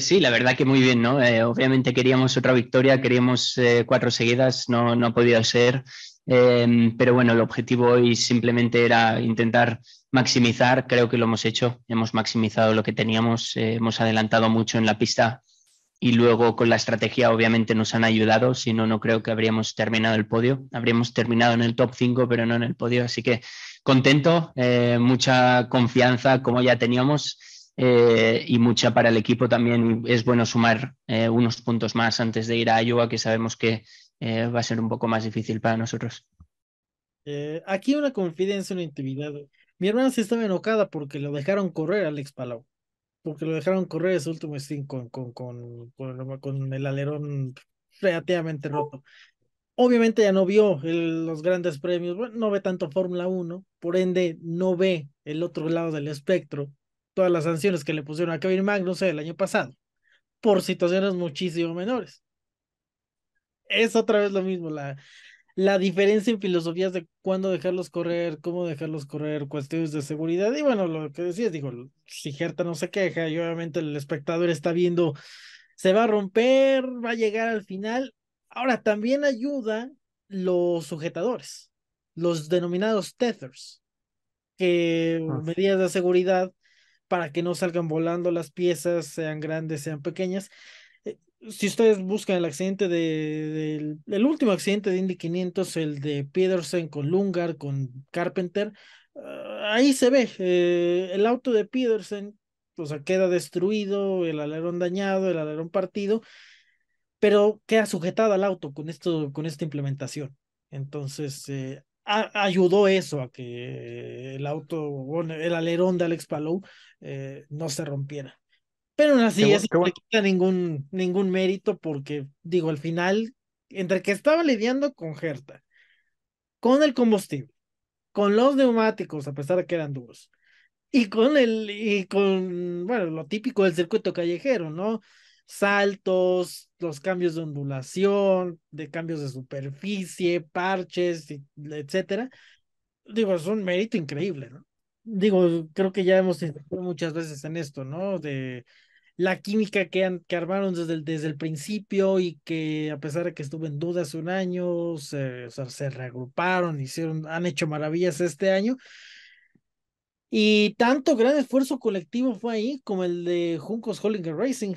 sí, la verdad que muy bien, ¿no? obviamente queríamos otra victoria, queríamos cuatro seguidas, no, no ha podido ser. Em, pero bueno, el objetivo hoy simplemente era intentar maximizar, creo que lo hemos hecho, hemos maximizado lo que teníamos, eh, hemos adelantado mucho en la pista y luego con la estrategia obviamente nos han ayudado, si no, no creo que habríamos terminado el podio, habríamos terminado en el top 5, pero no en el podio, así que contento, eh, mucha confianza como ya teníamos. Eh, y mucha para el equipo también. Es bueno sumar unos puntos más antes de ir a Iowa, que sabemos que eh, va a ser un poco más difícil para nosotros. Eh, aquí una confidencia, una intimidad. Mi hermana se estaba enojada porque lo dejaron correr a Alex Palau. Porque lo dejaron correr ese último stint con, con, con, el alerón relativamente roto. Obviamente ya no vio los grandes premios, bueno, no ve tanto Fórmula 1, por ende no ve el otro lado del espectro, todas las sanciones que le pusieron a Kevin Magnussen el año pasado, por situaciones muchísimo menores es otra vez lo mismo, la, la diferencia en filosofías de cuándo dejarlos correr, cómo dejarlos correr, cuestiones de seguridad. Y bueno, lo que decías, digo, si Gerta no se queja y obviamente el espectador está viendo, se va a romper, va a llegar al final. Ahora, también ayuda los sujetadores, los denominados tethers, que ah. medidas de seguridad para que no salgan volando las piezas, sean grandes, sean pequeñas, si ustedes buscan el accidente de, el último accidente de Indy 500, el de Peterson con Lungar, con Carpenter, ah, ahí se ve eh, el auto de Peterson, o sea, queda destruido, el alerón dañado, el alerón partido, pero queda sujetado al auto con, esto, con esta implementación. Entonces, eh, ayudó eso a que el auto, el alerón de Alex Palou eh, no se rompiera. Pero aún así, eso no le quita ningún, ningún mérito porque, digo, al final, entre que estaba lidiando con Gerta, con el combustible, con los neumáticos, a pesar de que eran duros, y con el, y con, bueno, lo típico del circuito callejero, ¿no? Saltos, los cambios de ondulación, de cambios de superficie, parches, etcétera. Digo, es un mérito increíble, ¿no? Digo, creo que ya hemos muchas veces en esto, ¿no? De la química que, que armaron desde el, desde el principio y que a pesar de que estuvo en duda hace un año, se, se reagruparon, hicieron, han hecho maravillas este año. Y tanto gran esfuerzo colectivo fue ahí como el de Juncos Hollinger Racing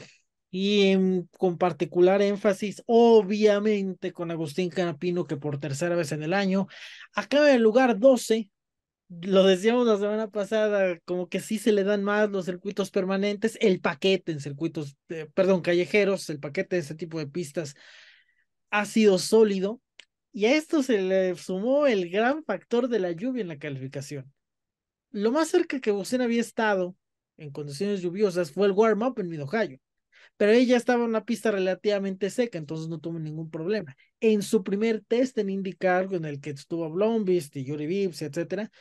y con particular énfasis, obviamente, con Agustín Canapino, que por tercera vez en el año acaba en el lugar 12 lo decíamos la semana pasada, como que sí se le dan más los circuitos permanentes, el paquete en circuitos, eh, perdón, callejeros, el paquete de ese tipo de pistas ha sido sólido y a esto se le sumó el gran factor de la lluvia en la calificación. Lo más cerca que Bocena había estado en condiciones lluviosas fue el warm-up en Mid-Ohio, pero ella estaba en una pista relativamente seca, entonces no tuvo ningún problema. En su primer test en IndyCar, en el que estuvo Blombist y Yuri Vips, etcétera,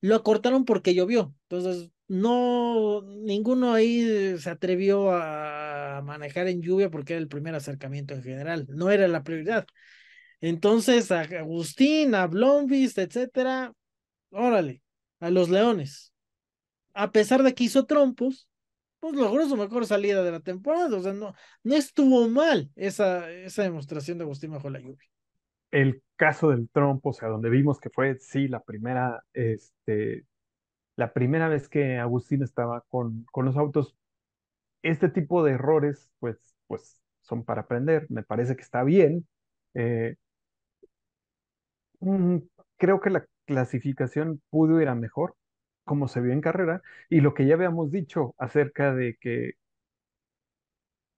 lo acortaron porque llovió. Entonces, no, ninguno ahí se atrevió a manejar en lluvia porque era el primer acercamiento en general, no era la prioridad. Entonces, a Agustín, a Blomvist, etcétera, órale, a los Leones. A pesar de que hizo trompos, pues logró su mejor salida de la temporada. O sea, no, no estuvo mal esa, esa demostración de Agustín bajo la lluvia el caso del trompo, o sea, donde vimos que fue, sí, la primera, este, la primera vez que Agustín estaba con, con los autos, este tipo de errores, pues, pues son para aprender, me parece que está bien. Eh, mm, creo que la clasificación pudo ir a mejor, como se vio en carrera, y lo que ya habíamos dicho acerca de que,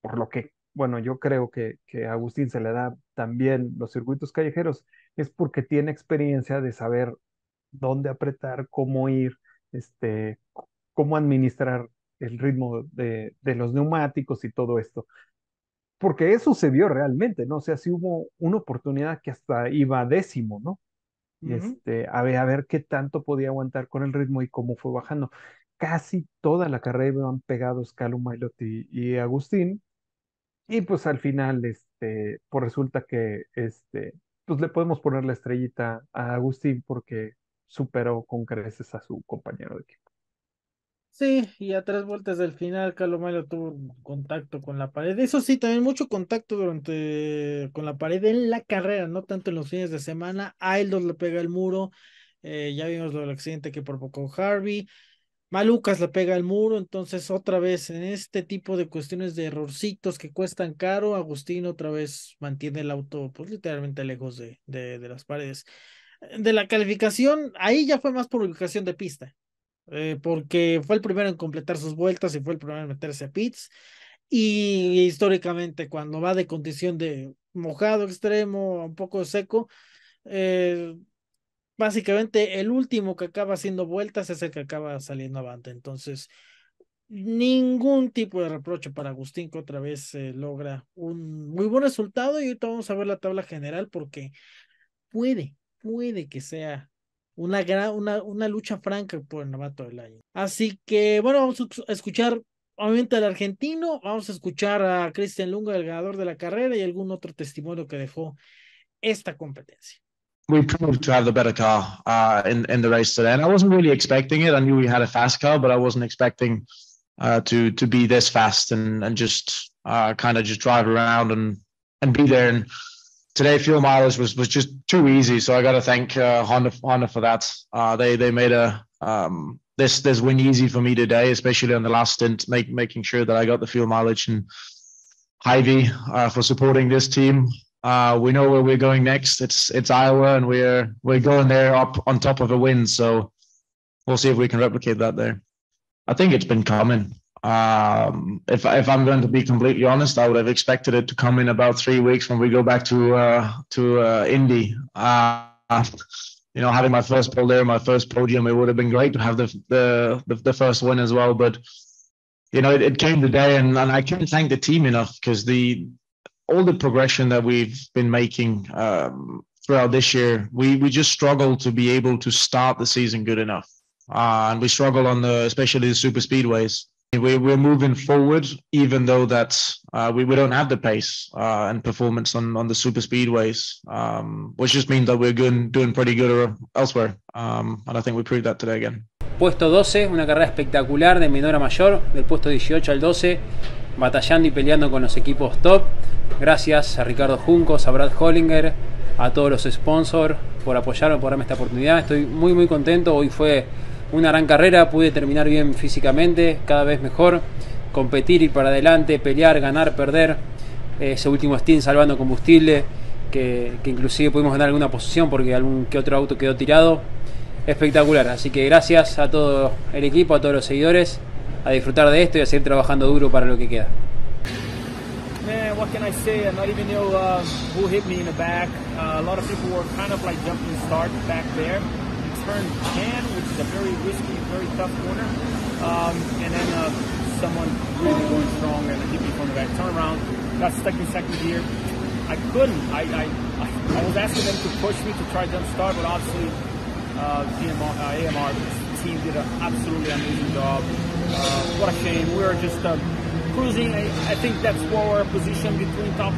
por lo que, bueno, yo creo que, que a Agustín se le da también los circuitos callejeros, es porque tiene experiencia de saber dónde apretar, cómo ir, este, cómo administrar el ritmo de, de los neumáticos y todo esto. Porque eso se vio realmente, ¿no? O sea, sí hubo una oportunidad que hasta iba décimo, ¿no? este, a, ver, a ver qué tanto podía aguantar con el ritmo y cómo fue bajando. Casi toda la carrera iban pegados Calum Mailot y, y Agustín. Y pues al final, este, este, pues resulta que este, pues le podemos poner la estrellita a Agustín porque superó con creces a su compañero de equipo. Sí, y a tres vueltas del final, Mario tuvo contacto con la pared. Eso sí, también mucho contacto durante con la pared en la carrera, no tanto en los fines de semana. A dos le pega el muro. Eh, ya vimos lo del accidente que provocó Harvey. Malucas le pega al muro, entonces otra vez en este tipo de cuestiones de errorcitos que cuestan caro, Agustín otra vez mantiene el auto pues literalmente lejos de, de, las paredes. De la calificación, ahí ya fue más por ubicación de pista, eh, porque fue el primero en completar sus vueltas y fue el primero en meterse a pits. Y históricamente cuando va de condición de mojado extremo, un poco seco, eh, básicamente el último que acaba haciendo vueltas es el que acaba saliendo avante. Entonces, ningún tipo de reproche para Agustín que otra vez logra un muy buen resultado y ahorita vamos a ver la tabla general porque puede, puede que sea una, gran, una, una lucha franca por el novato del año. Así que bueno, vamos a escuchar obviamente al argentino, vamos a escuchar a Cristian Lunga, el ganador de la carrera y algún otro testimonio que dejó esta competencia. we proved to have the better car uh, in in the race today, and I wasn't really expecting it. I knew we had a fast car, but I wasn't expecting uh, to to be this fast and and just uh, kind of just drive around and and be there. And today, fuel mileage was was just too easy. So I got to thank uh, Honda Honda for that. Uh, they they made a um, this this win easy for me today, especially on the last stint, make, making sure that I got the fuel mileage and Ivy uh, for supporting this team. Uh, we know where we're going next. It's it's Iowa, and we're we're going there up on top of a win. So we'll see if we can replicate that there. I think it's been coming. Um, if if I'm going to be completely honest, I would have expected it to come in about three weeks when we go back to uh, to uh, Indy. Uh, you know, having my first pole there, my first podium, it would have been great to have the the the, the first win as well. But you know, it, it came today, and, and I can't thank the team enough because the all the progression that we've been making um, throughout this year, we we just struggle to be able to start the season good enough, uh, and we struggle on the especially the super speedways. We, we're moving forward, even though that uh, we, we don't have the pace uh, and performance on, on the super speedways, um, which just means that we're good, doing pretty good er, elsewhere. Um, and I think we proved that today again. Puesto 12, una carrera espectacular de menor a mayor, del puesto 18 al 12. batallando y peleando con los equipos top. Gracias a Ricardo Juncos, a Brad Hollinger, a todos los sponsors por apoyarme, por darme esta oportunidad. Estoy muy, muy contento. Hoy fue una gran carrera, pude terminar bien físicamente, cada vez mejor. Competir, ir para adelante, pelear, ganar, perder. Ese último stint salvando combustible, que, que inclusive pudimos ganar alguna posición porque algún que otro auto quedó tirado. Espectacular, así que gracias a todo el equipo, a todos los seguidores a disfrutar de esto y a seguir trabajando duro para lo que queda. Man, what can I say? I'm not even know uh, who hit me in the back. Uh, a lot of people were kind of like jumping start back there. It turned 10, which is a very risky, very tough corner. Um, and then uh, someone really going strong and hit me from the back. Turn around, got stuck in second gear. I couldn't. I, I, I was asking them to push me to try jump start, but obviously uh, AMR, uh, AMR team did an absolutely amazing job. Uh, what a shame. We are just uh, cruising. I, I, think that's where we're positioned between top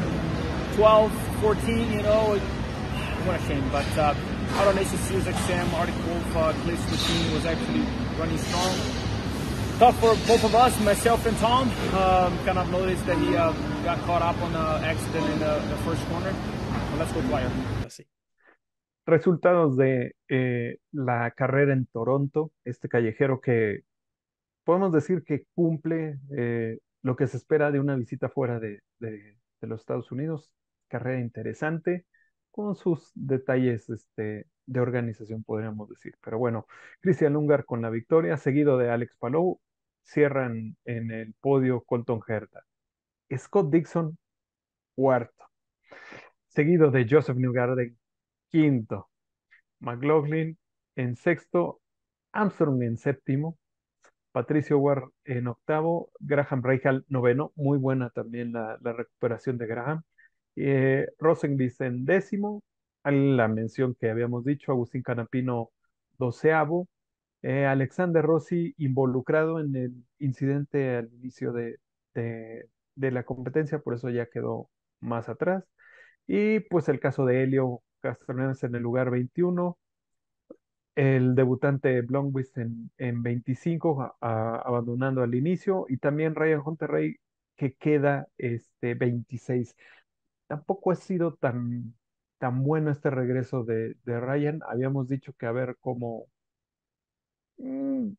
12, 14, you know. What a shame. But uh, out on ACC's XM article, uh, at the team was actually running strong. Tough for both of us, myself and Tom. Um, kind of noticed that he uh, got caught up on the accident in the, the first corner. let's go player. Let's see. resultados de eh, la carrera en Toronto, este callejero que podemos decir que cumple eh, lo que se espera de una visita fuera de, de, los Estados Unidos, carrera interesante, con sus detalles este, de organización, podríamos decir. Pero bueno, Cristian Lungar con la victoria, seguido de Alex Palou, cierran en el podio Colton Herta. Scott Dixon, cuarto, seguido de Joseph Newgarden, quinto, McLaughlin en sexto, Armstrong en séptimo, Patricio Ward en octavo, Graham Reichel noveno, muy buena también la, recuperación de Graham, eh, en décimo, la mención que habíamos dicho, Agustín Canapino doceavo, eh, Alexander Rossi involucrado en el incidente al inicio de, de, la competencia, por eso ya quedó más atrás. Y pues el caso de Helio Castroneves en el lugar 21, el debutante Blomqvist en, en 25, abandonando al inicio, y también Ryan hunter que queda este 26. Tampoco ha sido tan, tan bueno este regreso de, de Ryan. Habíamos dicho que a ver cómo, mm,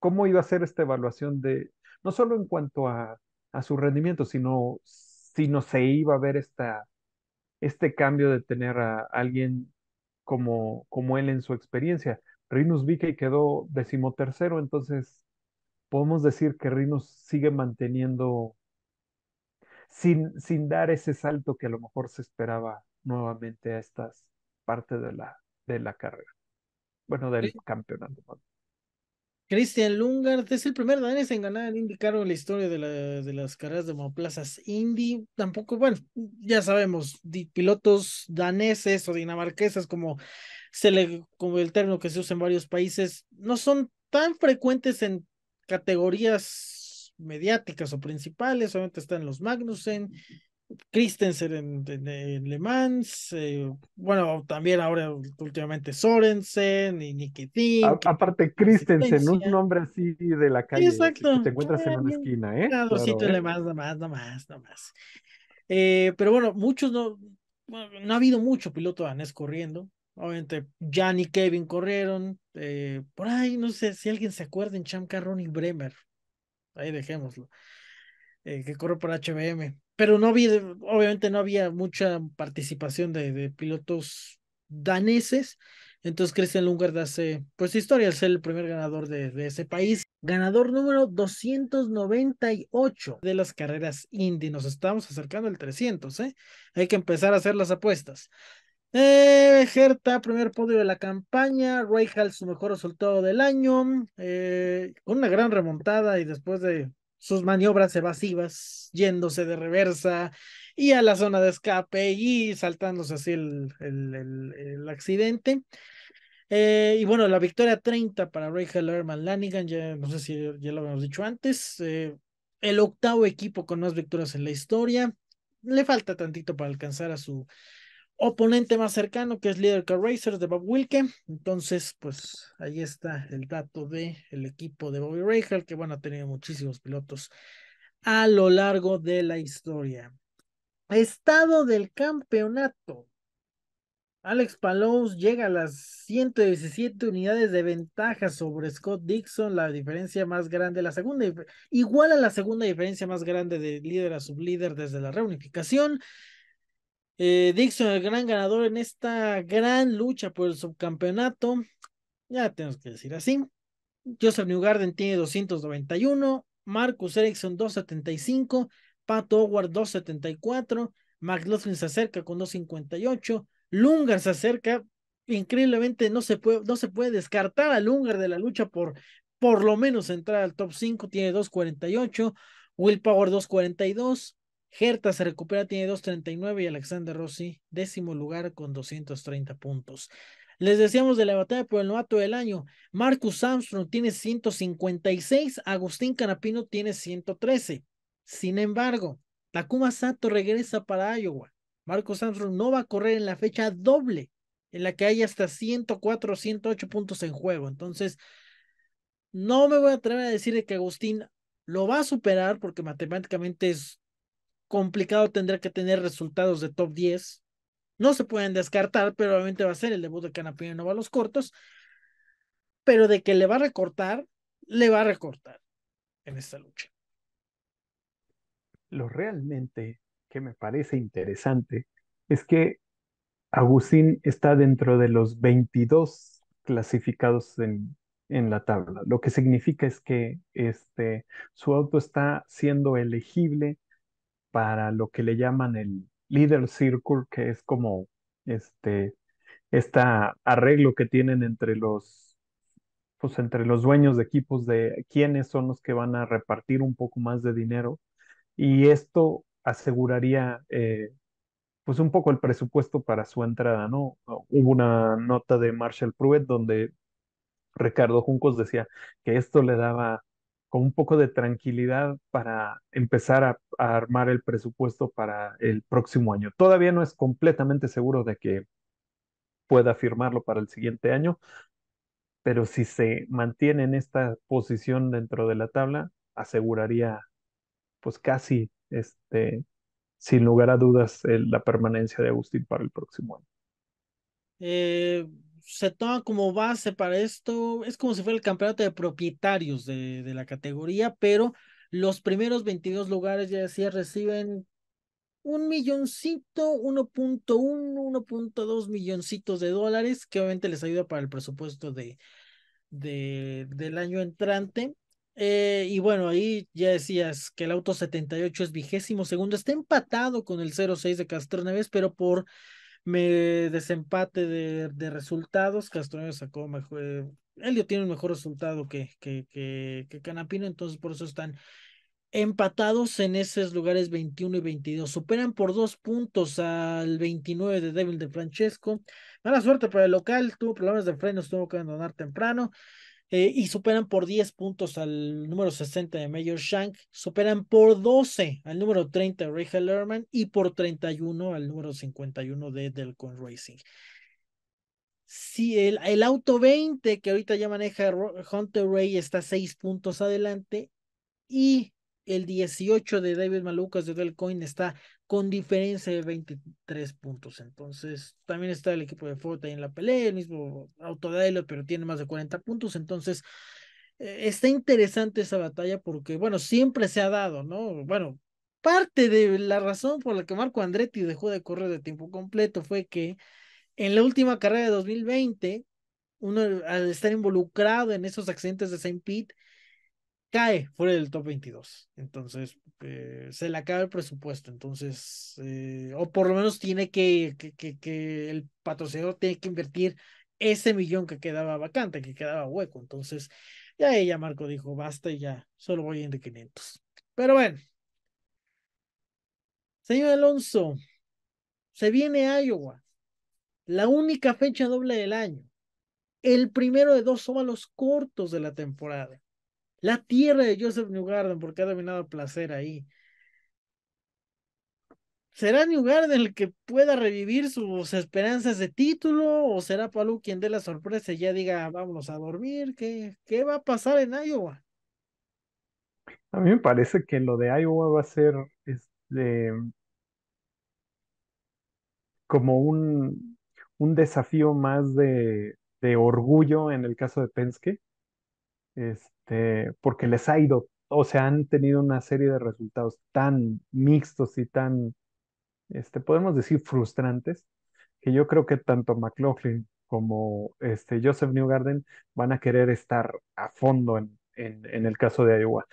cómo iba a ser esta evaluación de, no solo en cuanto a, a su rendimiento, sino si no se iba a ver esta este cambio de tener a alguien como, como él en su experiencia. Rinus Vicky quedó decimotercero, entonces podemos decir que Rinus sigue manteniendo sin, sin dar ese salto que a lo mejor se esperaba nuevamente a estas partes de la, de la carrera. Bueno, del campeonato. Christian Lungard es el primer danés en ganar el IndyCar en la historia de, la, de las carreras de monoplazas Indy. Tampoco, bueno, ya sabemos, pilotos daneses o dinamarqueses, como, se le, como el término que se usa en varios países, no son tan frecuentes en categorías mediáticas o principales, solamente están los Magnussen, Christensen en, Le Mans, eh, bueno, también ahora últimamente Sorensen y Nikitin. Aparte, Christensen, un nombre así de la calle. Que te encuentras en una esquina, ¿eh? Le Mans, nada más, nada más, nada más. Eh, pero bueno, muchos no, no ha habido mucho piloto danés corriendo. Obviamente, Jan y Kevin corrieron. Eh, por ahí, no sé si alguien se acuerda en Champ y Bremer. Ahí dejémoslo. Eh, que corre por HBM. Pero no había obviamente no había mucha participación de, pilotos daneses. Entonces Christian Lungard hace pues historia es el primer ganador de, ese país. Ganador número 298 de las carreras Indy. Nos estamos acercando al 300, ¿eh? Hay que empezar a hacer las apuestas. Eh, primer podio de la campaña. Ray su mejor resultado del año. Eh, una gran remontada y después de sus maniobras evasivas, yéndose de reversa y a la zona de escape y saltándose así el, el, accidente. Eh, y bueno, la victoria 30 para Ray Herman Lanigan, ya no sé si ya lo habíamos dicho antes, eh, el octavo equipo con más victorias en la historia. Le falta tantito para alcanzar a su oponente más cercano, que es líder Car Racers de Bob Wilke. Entonces, pues ahí está el dato del el equipo de Bobby Rahal, que van a tener muchísimos pilotos a lo largo de la historia. Estado del campeonato. Alex Palou llega a las 117 unidades de ventaja sobre Scott Dixon, la diferencia más grande, la segunda, igual a la segunda diferencia más grande de líder a sublíder desde la reunificación. Eh, Dixon, el gran ganador en esta gran lucha por el subcampeonato. Ya tenemos que decir así. Joseph Newgarden tiene 291. Marcus Erickson 275. Pato Howard 274. McLaughlin se acerca con 258. Lungar se acerca. Increíblemente no se puede, no se puede descartar a Lungar de la lucha por por lo menos entrar al top 5. Tiene 248. Power 242. Gerta se recupera, tiene 2.39 y Alexander Rossi, décimo lugar con 230 puntos. Les decíamos de la batalla por el novato del año. Marcus Armstrong tiene 156, Agustín Canapino tiene 113. Sin embargo, Takuma Sato regresa para Iowa. Marcus Armstrong no va a correr en la fecha doble, en la que hay hasta 104, 108 puntos en juego. Entonces, no me voy a atrever a decir que Agustín lo va a superar porque matemáticamente es complicado tendrá que tener resultados de top 10. No se pueden descartar, pero obviamente va a ser el debut de Canapino no va a los cortos. Pero de que le va a recortar, le va a recortar en esta lucha. Lo realmente que me parece interesante es que Agustín está dentro de los 22 clasificados en, la tabla, lo que significa es que este, su auto está siendo elegible para lo que le llaman el Leader Circle, que es como este esta arreglo que tienen entre los pues entre los dueños de equipos de quiénes son los que van a repartir un poco más de dinero y esto aseguraría eh, pues un poco el presupuesto para su entrada, ¿no? Hubo una nota de Marshall Pruitt donde Ricardo Juncos decía que esto le daba con un poco de tranquilidad para empezar a, armar el presupuesto para el próximo año. Todavía no es completamente seguro de que pueda firmarlo para el siguiente año, pero si se mantiene en esta posición dentro de la tabla, aseguraría pues casi este sin lugar a dudas la permanencia de Agustín para el próximo año. Eh, se toma como base para esto, es como si fuera el campeonato de propietarios de, de la categoría, pero los primeros 22 lugares, ya decía, reciben un milloncito, 1.1, 1.2 milloncitos de dólares, que obviamente les ayuda para el presupuesto de, de del año entrante. Eh, y bueno, ahí ya decías que el auto 78 es vigésimo segundo, está empatado con el 06 de Castro pero por me desempate de, de resultados, Castroño sacó mejor, Elio eh, tiene un mejor resultado que, que, que, que Canapino, entonces por eso están empatados en esos lugares 21 y 22. Superan por dos puntos al 29 de Devil de Francesco. Mala suerte para el local, tuvo problemas de frenos, tuvo que abandonar temprano. Eh, y superan por 10 puntos al número 60 de Major Shank, superan por 12 al número 30 de Rachel Hellerman. y por 31 al número 51 de Delcoin Racing. Si el, el, auto 20 que ahorita ya maneja Hunter Ray está 6 puntos adelante y el 18 de David Malucas de Delcoin está con diferencia de 23 puntos. Entonces, también está el equipo de Ford ahí en la pelea, el mismo Autodilot, pero tiene más de 40 puntos. Entonces, eh, está interesante esa batalla porque, bueno, siempre se ha dado, ¿no? Bueno, parte de la razón por la que Marco Andretti dejó de correr de tiempo completo fue que en la última carrera de 2020, uno al estar involucrado en esos accidentes de Saint Pete, cae fuera del top 22. Entonces, eh, se le acaba el presupuesto. Entonces, eh, o por lo menos tiene que, que, el patrocinador tiene que invertir ese millón que quedaba vacante, que quedaba hueco. Entonces, ya ella, Marco, dijo, basta y ya, solo voy en de 500. Pero bueno. Señor Alonso, se viene Iowa, la única fecha doble del año, el primero de dos son los cortos de la temporada la tierra de Joseph Newgarden, porque ha dominado placer ahí. ¿Será Newgarden el que pueda revivir sus esperanzas de título? ¿O será Palú quien dé la sorpresa y ya diga, vámonos a dormir? ¿Qué, qué va a pasar en Iowa? A mí me parece que lo de Iowa va a ser este, como un, un desafío más de, de orgullo en el caso de Penske este, porque les ha ido, o sea, han tenido una serie de resultados tan mixtos y tan, este, podemos decir, frustrantes, que yo creo que tanto McLaughlin como este, Joseph Newgarden van a querer estar a fondo en, en, el caso de Iowa.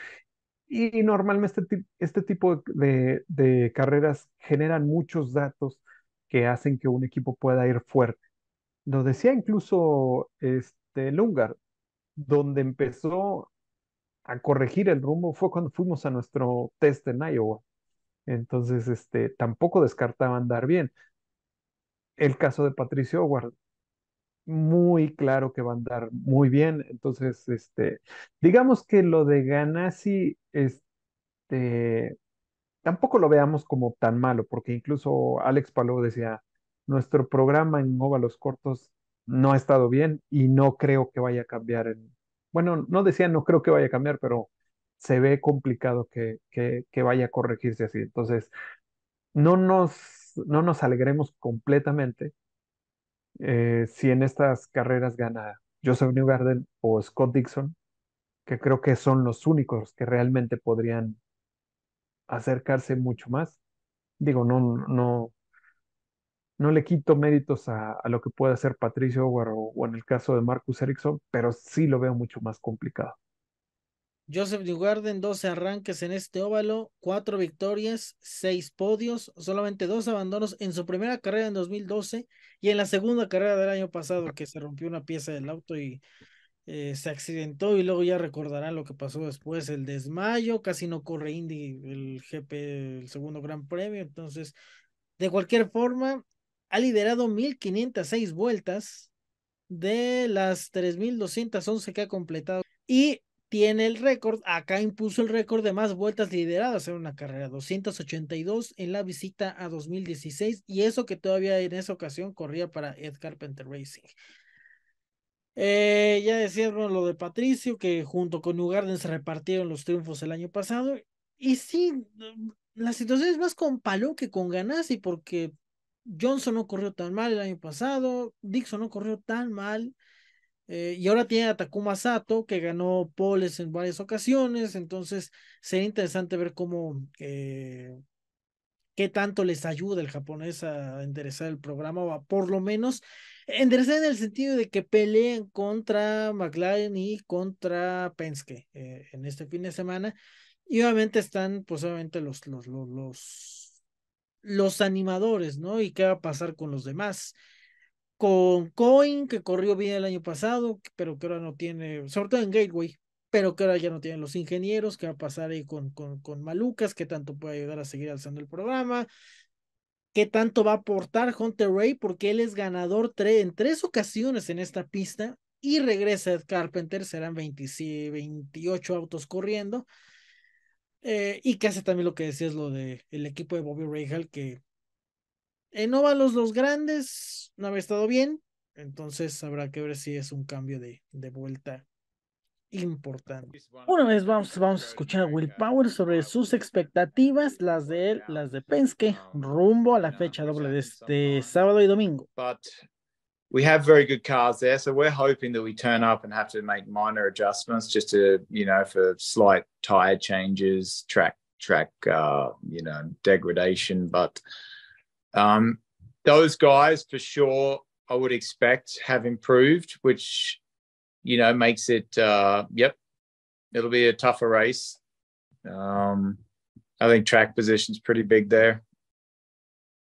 Y normalmente este, este tipo de, carreras generan muchos datos que hacen que un equipo pueda ir fuerte. Lo decía incluso este Lungard, donde empezó a corregir el rumbo fue cuando fuimos a nuestro test en Iowa. Entonces, este, tampoco descartaba andar bien. El caso de Patricio Howard, muy claro que va a andar muy bien. Entonces, este, digamos que lo de Ganassi, este, tampoco lo veamos como tan malo, porque incluso Alex Palou decía, nuestro programa en óvalos cortos no ha estado bien y no creo que vaya a cambiar. En, bueno, no decía no creo que vaya a cambiar, pero se ve complicado que, que, vaya a corregirse así. Entonces, no nos, no nos alegremos completamente eh, si en estas carreras gana Joseph Newgarden o Scott Dixon, que creo que son los únicos que realmente podrían acercarse mucho más. Digo, no, no, no le quito méritos a, lo que puede hacer Patricio Howard o, en el caso de Marcus Erickson, pero sí lo veo mucho más complicado. Joseph Newgarden, 12 arranques en este óvalo, 4 victorias, 6 podios, solamente 2 abandonos en su primera carrera en 2012 y en la segunda carrera del año pasado que se rompió una pieza del auto y eh, se accidentó y luego ya recordarán lo que pasó después, el desmayo, casi no corre Indy el GP, el segundo gran premio, entonces de cualquier forma, ha liderado 1506 vueltas de las 3211 que ha completado y tiene el récord, acá impuso el récord de más vueltas lideradas en una carrera, 282 en la visita a 2016 y eso que todavía en esa ocasión corría para Ed Carpenter Racing. Eh, ya decíamos lo de Patricio, que junto con Ugarden se repartieron los triunfos el año pasado. Y sí, mm, la situación es más con Palo que con Ganassi, porque Johnson no corrió tan mal el año pasado, Dixon no corrió tan mal, eh, y ahora tiene a Takuma Sato, que ganó poles en varias ocasiones, entonces sería interesante ver cómo, eh, qué tanto les ayuda el japonés a enderezar el programa, o por lo menos enderezar en el sentido de que peleen contra McLaren y contra Penske eh, en este fin de semana, y obviamente están, pues obviamente los, los, los los animadores, ¿no? Y qué va a pasar con los demás. Con Coin, que corrió bien el año pasado, pero que ahora no tiene, sobre todo en Gateway, pero que ahora ya no tienen los ingenieros, qué va a pasar ahí con, con, Malucas, qué tanto puede ayudar a seguir alzando el programa, qué tanto va a aportar Hunter Ray, porque él es ganador en tres ocasiones en esta pista y regresa Ed Carpenter, serán 28 autos corriendo. Eh, y que hace también lo que decías, lo del el equipo de Bobby Rahal, que en eh, óvalos los grandes no había estado bien, entonces habrá que ver si es un cambio de, de vuelta importante. Una vez vamos, vamos a escuchar a Will Power sobre sus expectativas, las de él, las de Penske, rumbo a la fecha doble de este sábado y domingo. we have very good cars there, so we're hoping that we turn up and have to make minor adjustments just to you know for slight tire changes, track track uh, you know degradation, but um, those guys for sure I would expect have improved, which you know makes it uh, yep, it'll be a tougher race. Um, I think track position's pretty big there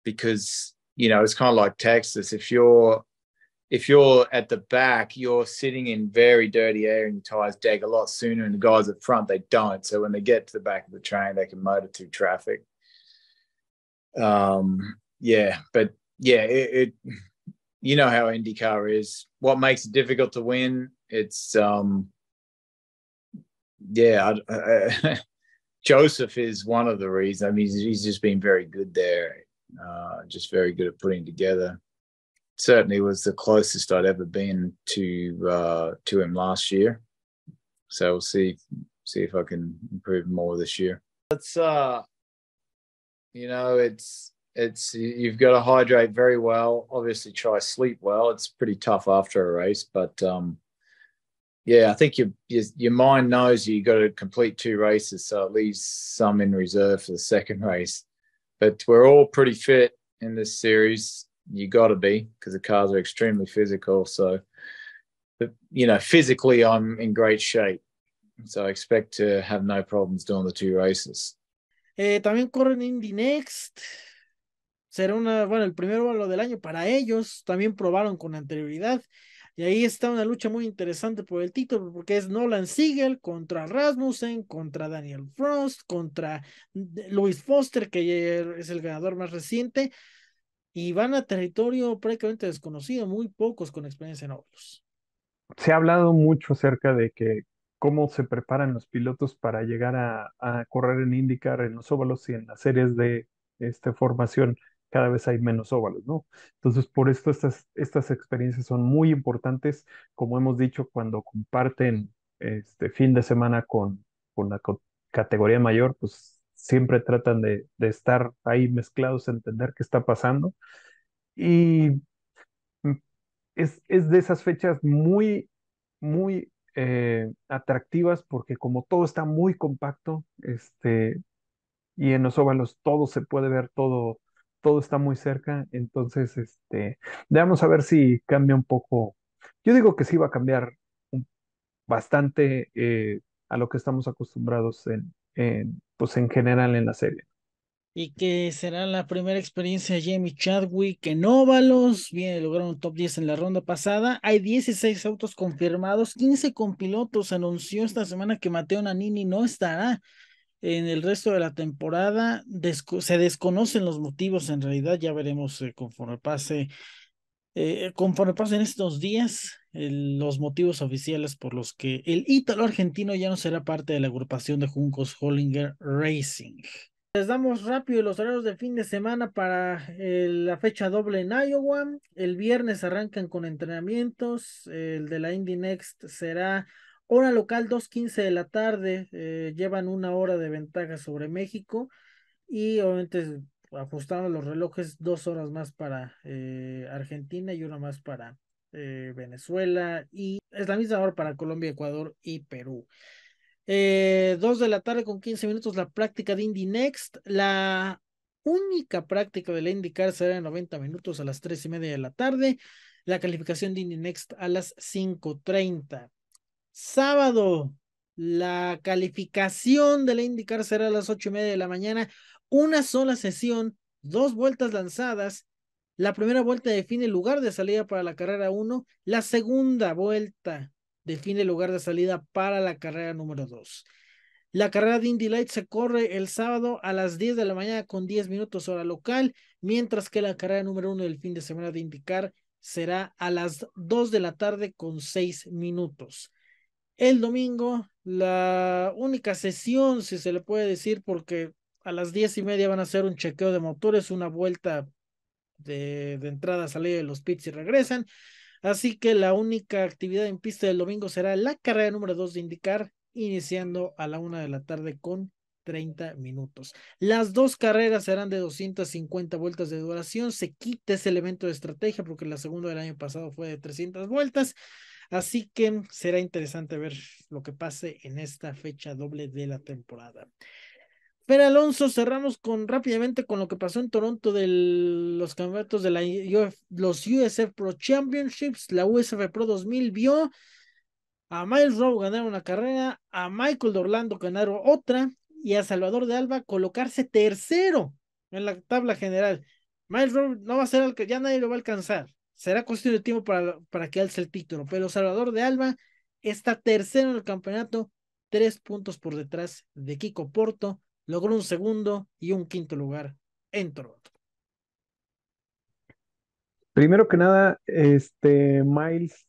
because you know it's kind of like Texas. If you're if you're at the back, you're sitting in very dirty air and your tires dig a lot sooner. And the guys at front, they don't. So when they get to the back of the train, they can motor through traffic. Um, yeah, but yeah, it, it you know how IndyCar is. What makes it difficult to win? It's um, yeah, I, I, Joseph is one of the reasons. I mean, he's, he's just been very good there, uh, just very good at putting together certainly was the closest I'd ever been to uh, to him last year. So we'll see see if I can improve more this year. It's uh, you know, it's it's you've got to hydrate very well. Obviously, try sleep well. It's pretty tough after a race, but um, yeah, I think your your, your mind knows you got to complete two races, so at least some in reserve for the second race. But we're all pretty fit in this series. you be because the cars are extremely physical. So, you know, physically, I'm in great shape. So I expect to have no problems doing the two races. Eh, también corren Indy Next. Será una, bueno, el primer vuelo del año para ellos. También probaron con anterioridad. Y ahí está una lucha muy interesante por el título, porque es Nolan Siegel contra Rasmussen, contra Daniel Frost, contra Luis Foster, que es el ganador más reciente y van a territorio prácticamente desconocido, muy pocos con experiencia en óvalos. Se ha hablado mucho acerca de que cómo se preparan los pilotos para llegar a, correr en IndyCar, en los óvalos y en las series de este, formación cada vez hay menos óvalos, ¿no? Entonces, por esto estas, estas experiencias son muy importantes, como hemos dicho, cuando comparten este fin de semana con, con la categoría mayor, pues siempre tratan de, estar ahí mezclados, entender qué está pasando. Y mm, es, de esas fechas muy, muy eh, atractivas porque como todo está muy compacto, este, y en los óvalos todo se puede ver, todo, todo está muy cerca, entonces, este, veamos a ver si cambia un poco. Yo digo que sí va a cambiar bastante eh, a lo que estamos acostumbrados en, eh, pues en general en la serie. Y que será la primera experiencia de Jamie Chadwick ¿Que en óvalos. a lograron un top 10 en la ronda pasada. Hay 16 autos confirmados, 15 con pilotos. Anunció esta semana que Mateo Nanini no estará en el resto de la temporada. se desconocen los motivos, en realidad. Ya veremos eh, conforme pase. Eh, conforme en estos días, los motivos oficiales por los que el ítalo argentino ya no será parte de la agrupación de Juncos Hollinger Racing. Les damos rápido los horarios de fin de semana para eh, la fecha doble en Iowa. El viernes arrancan con entrenamientos. El de la Indy Next será hora local 2.15 de la tarde. Eh, llevan una hora de ventaja sobre México. Y obviamente ajustaron los relojes dos horas más para eh, Argentina y una más para eh, Venezuela y es la misma hora para Colombia, Ecuador y Perú. Eh, dos de la tarde con 15 minutos la práctica de Indy Next. La única práctica de la IndyCar será en 90 minutos a las tres y media de la tarde. La calificación de Indy Next a las 5.30. Sábado, la calificación de la IndyCar será a las ocho y media de la mañana. Una sola sesión, dos vueltas lanzadas la primera vuelta define el lugar de salida para la carrera 1. La segunda vuelta define el lugar de salida para la carrera número 2. La carrera de Indy Light se corre el sábado a las 10 de la mañana con 10 minutos hora local, mientras que la carrera número 1 del fin de semana de indicar será a las 2 de la tarde con 6 minutos. El domingo, la única sesión, si se le puede decir, porque a las 10 y media van a hacer un chequeo de motores, una vuelta de, entrada, salen de los pits y regresan. Así que la única actividad en pista del domingo será la carrera número 2 de indicar, iniciando a la una de la tarde con 30 minutos. Las dos carreras serán de 250 vueltas de duración. Se quita ese elemento de estrategia porque la segunda del año pasado fue de 300 vueltas. Así que será interesante ver lo que pase en esta fecha doble de la temporada pero Alonso, cerramos con rápidamente con lo que pasó en Toronto de los campeonatos de la los USF Pro Championships, la USF Pro 2000 vio a Miles Rowe ganar una carrera, a Michael de Orlando ganar otra y a Salvador de Alba colocarse tercero en la tabla general. Miles Rowe no va a ser que ya nadie lo va a alcanzar. Será cuestión de tiempo para, para que alce el título, pero Salvador de Alba está tercero en el campeonato, tres puntos por detrás de Kiko Porto logró un segundo y un quinto lugar en Toronto. Primero que nada, este Miles,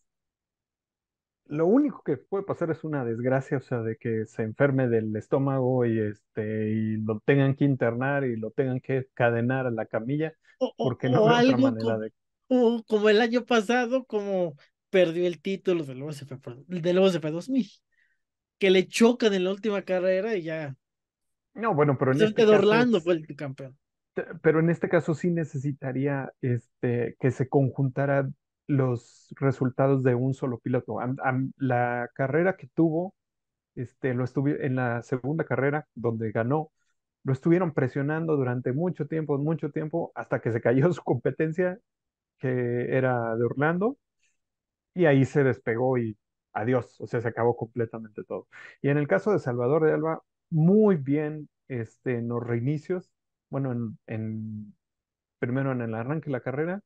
lo único que puede pasar es una desgracia, o sea, de que se enferme del estómago y este y lo tengan que internar y lo tengan que cadenar a la camilla, porque no como, como el año pasado, como perdió el título del los del 2000, que le chocan en la última carrera y ya no, bueno, pero en pues este caso, Orlando fue el campeón. Pero en este caso sí necesitaría este, que se conjuntara los resultados de un solo piloto. la carrera que tuvo, este, lo en la segunda carrera donde ganó, lo estuvieron presionando durante mucho tiempo, mucho tiempo, hasta que se cayó su competencia, que era de Orlando, y ahí se despegó y adiós, o sea, se acabó completamente todo. Y en el caso de Salvador de Alba, muy bien este, en los reinicios, bueno, en, primero en el arranque de la carrera,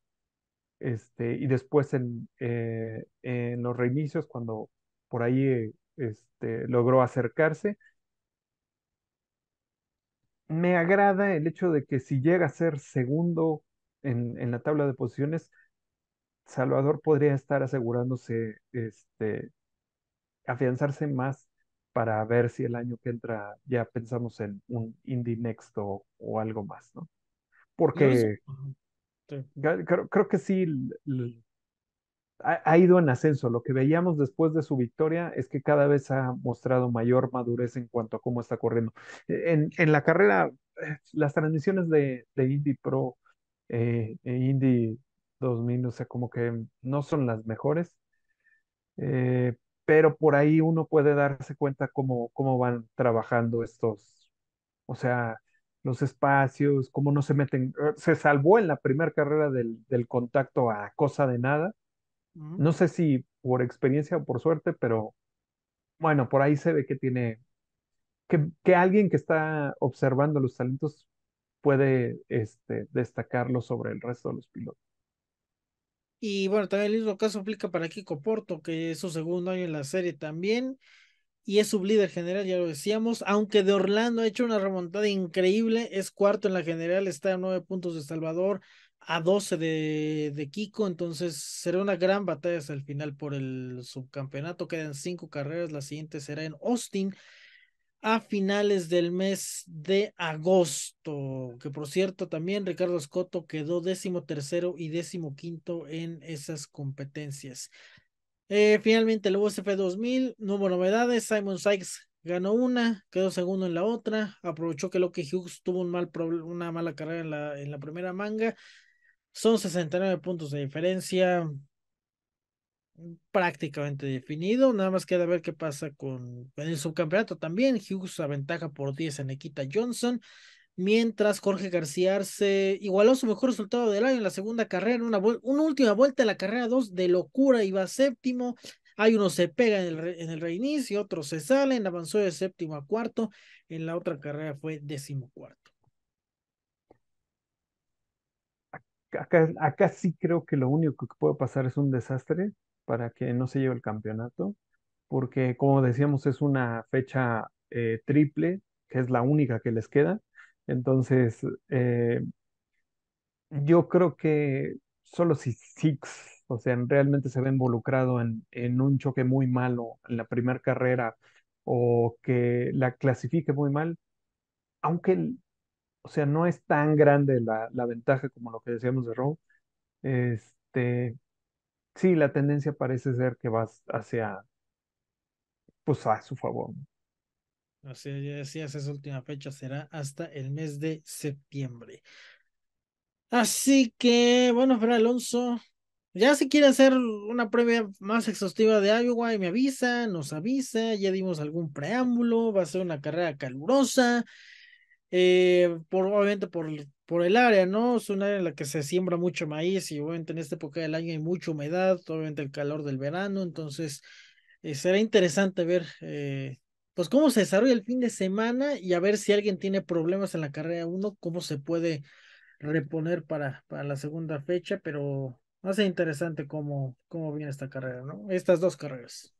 este, y después eh, en, los reinicios cuando por ahí este, logró acercarse. Me agrada el hecho de que si llega a ser segundo en, la tabla de posiciones, Salvador podría estar asegurándose, este, afianzarse más para ver si el año que entra ya pensamos en un Indie Next o, algo más, ¿no? Porque creo, que sí ha, ido en ascenso. Lo que veíamos después de su victoria es que cada vez ha mostrado mayor madurez en cuanto a cómo está corriendo. E, en, en la carrera, eh, las transmisiones de, de Indie Pro eh, e Indie 2000, o sea, como que no son las mejores. Eh, pero por ahí uno puede darse cuenta cómo, cómo van trabajando estos, o sea, los espacios, cómo no se meten. Eh, se salvó en la primera carrera del, del, contacto a cosa de nada. No sé si por experiencia o por suerte, pero bueno, por ahí se ve que tiene, que, que alguien que está observando los talentos puede este, destacarlo sobre el resto de los pilotos. Y bueno, también el mismo caso aplica para Kiko Porto, que es su segundo año en la serie también. Y es su líder general, ya lo decíamos. Aunque de Orlando ha hecho una remontada increíble, es cuarto en la general, está a nueve puntos de Salvador, a doce de, de Kiko. Entonces será una gran batalla hasta el final por el subcampeonato. Quedan cinco carreras, la siguiente será en Austin a finales del mes de agosto, que por cierto también Ricardo Escoto quedó décimo tercero y décimo quinto en esas competencias. Eh, finalmente el USF 2000, no hubo novedades, Simon Sykes ganó una, quedó segundo en la otra, aprovechó que Loki Hughes tuvo un mal una mala carrera en la, en la primera manga, son 69 puntos de diferencia, prácticamente definido. Nada más queda ver qué pasa con, en el subcampeonato también. Hughes ventaja por 10 en Equita Johnson. Mientras Jorge García se igualó su mejor resultado del año en la segunda carrera, en una, última vuelta en la carrera 2 de locura, iba séptimo. Hay uno se pega en el, en el reinicio, otro se salen, avanzó de séptimo a cuarto. En la otra carrera fue decimocuarto. acá sí creo que lo único que puede pasar es un desastre para que no se lleve el campeonato, porque como decíamos es una fecha eh, triple, que es la única que les queda. Entonces, eh, yo creo que solo si Six, o sea, realmente se ve involucrado en, en un choque muy malo en la primera carrera o que la clasifique muy mal, aunque, o sea, no es tan grande la, ventaja como lo que decíamos de Rowe, este, sí, la tendencia parece ser que vas hacia, pues a su favor. Así ya decías, esa última fecha será hasta el mes de septiembre. Así que, bueno, Fra Alonso, ya si quiere hacer una previa más exhaustiva de Iowa y me avisa, nos avisa, ya dimos algún preámbulo, va a ser una carrera calurosa, eh, por, el por por el área, ¿no? Es un área en la que se siembra mucho maíz y obviamente en esta época del año hay mucha humedad, obviamente el calor del verano, entonces eh, será interesante ver eh, pues cómo se desarrolla el fin de semana y a ver si alguien tiene problemas en la carrera 1, cómo se puede reponer para, para la segunda fecha, pero va a ser interesante cómo, cómo viene esta carrera, ¿no? Estas dos carreras.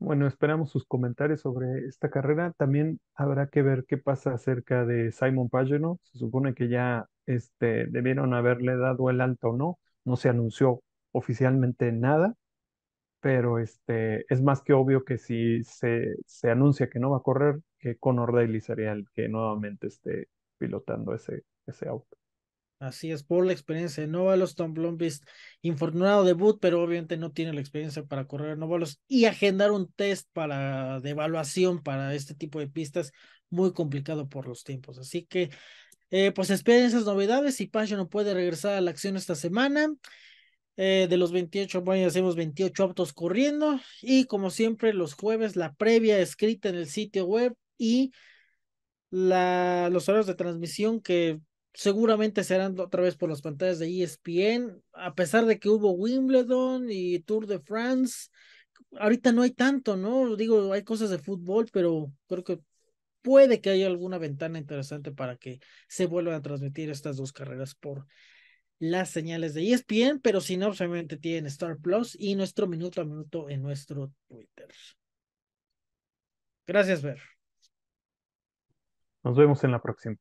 Bueno, esperamos sus comentarios sobre esta carrera. También habrá que ver qué pasa acerca de Simon Pagino. Se supone que ya este, debieron haberle dado el alto o no. No se anunció oficialmente nada, pero este, es más que obvio que si se, se anuncia que no va a correr, que Conor Daly sería el que nuevamente esté pilotando ese, ese auto. Así es, por la experiencia de Novalos, Tom Blomqvist, infortunado debut, pero obviamente no tiene la experiencia para correr Novalos y agendar un test para de evaluación para este tipo de pistas, muy complicado por los tiempos. Así que, eh, pues esperen esas novedades y Pasha no puede regresar a la acción esta semana. Eh, de los 28, bueno, hacemos 28 autos corriendo y como siempre los jueves la previa escrita en el sitio web y la, los horarios de transmisión que seguramente serán otra vez por las pantallas de ESPN, a pesar de que hubo Wimbledon y Tour de France, ahorita no hay tanto, ¿no? Digo, hay cosas de fútbol, pero creo que puede que haya alguna ventana interesante para que se vuelvan a transmitir estas dos carreras por las señales de ESPN, pero si no, obviamente tienen Star Plus y nuestro minuto a minuto en nuestro Twitter. Gracias, Ver. Nos vemos en la próxima.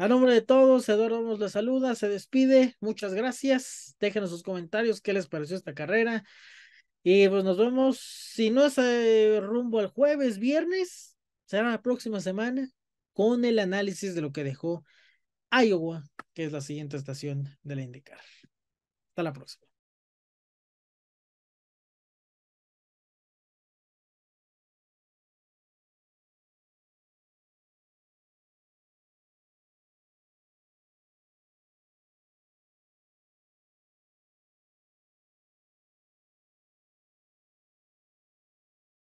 A nombre de todos, Eduardo Ramos les saluda, se despide, muchas gracias. Déjenos sus comentarios, qué les pareció esta carrera. Y pues nos vemos, si no es eh, rumbo al jueves, viernes, será la próxima semana con el análisis de lo que dejó Iowa, que es la siguiente estación de la IndyCar. Hasta la próxima.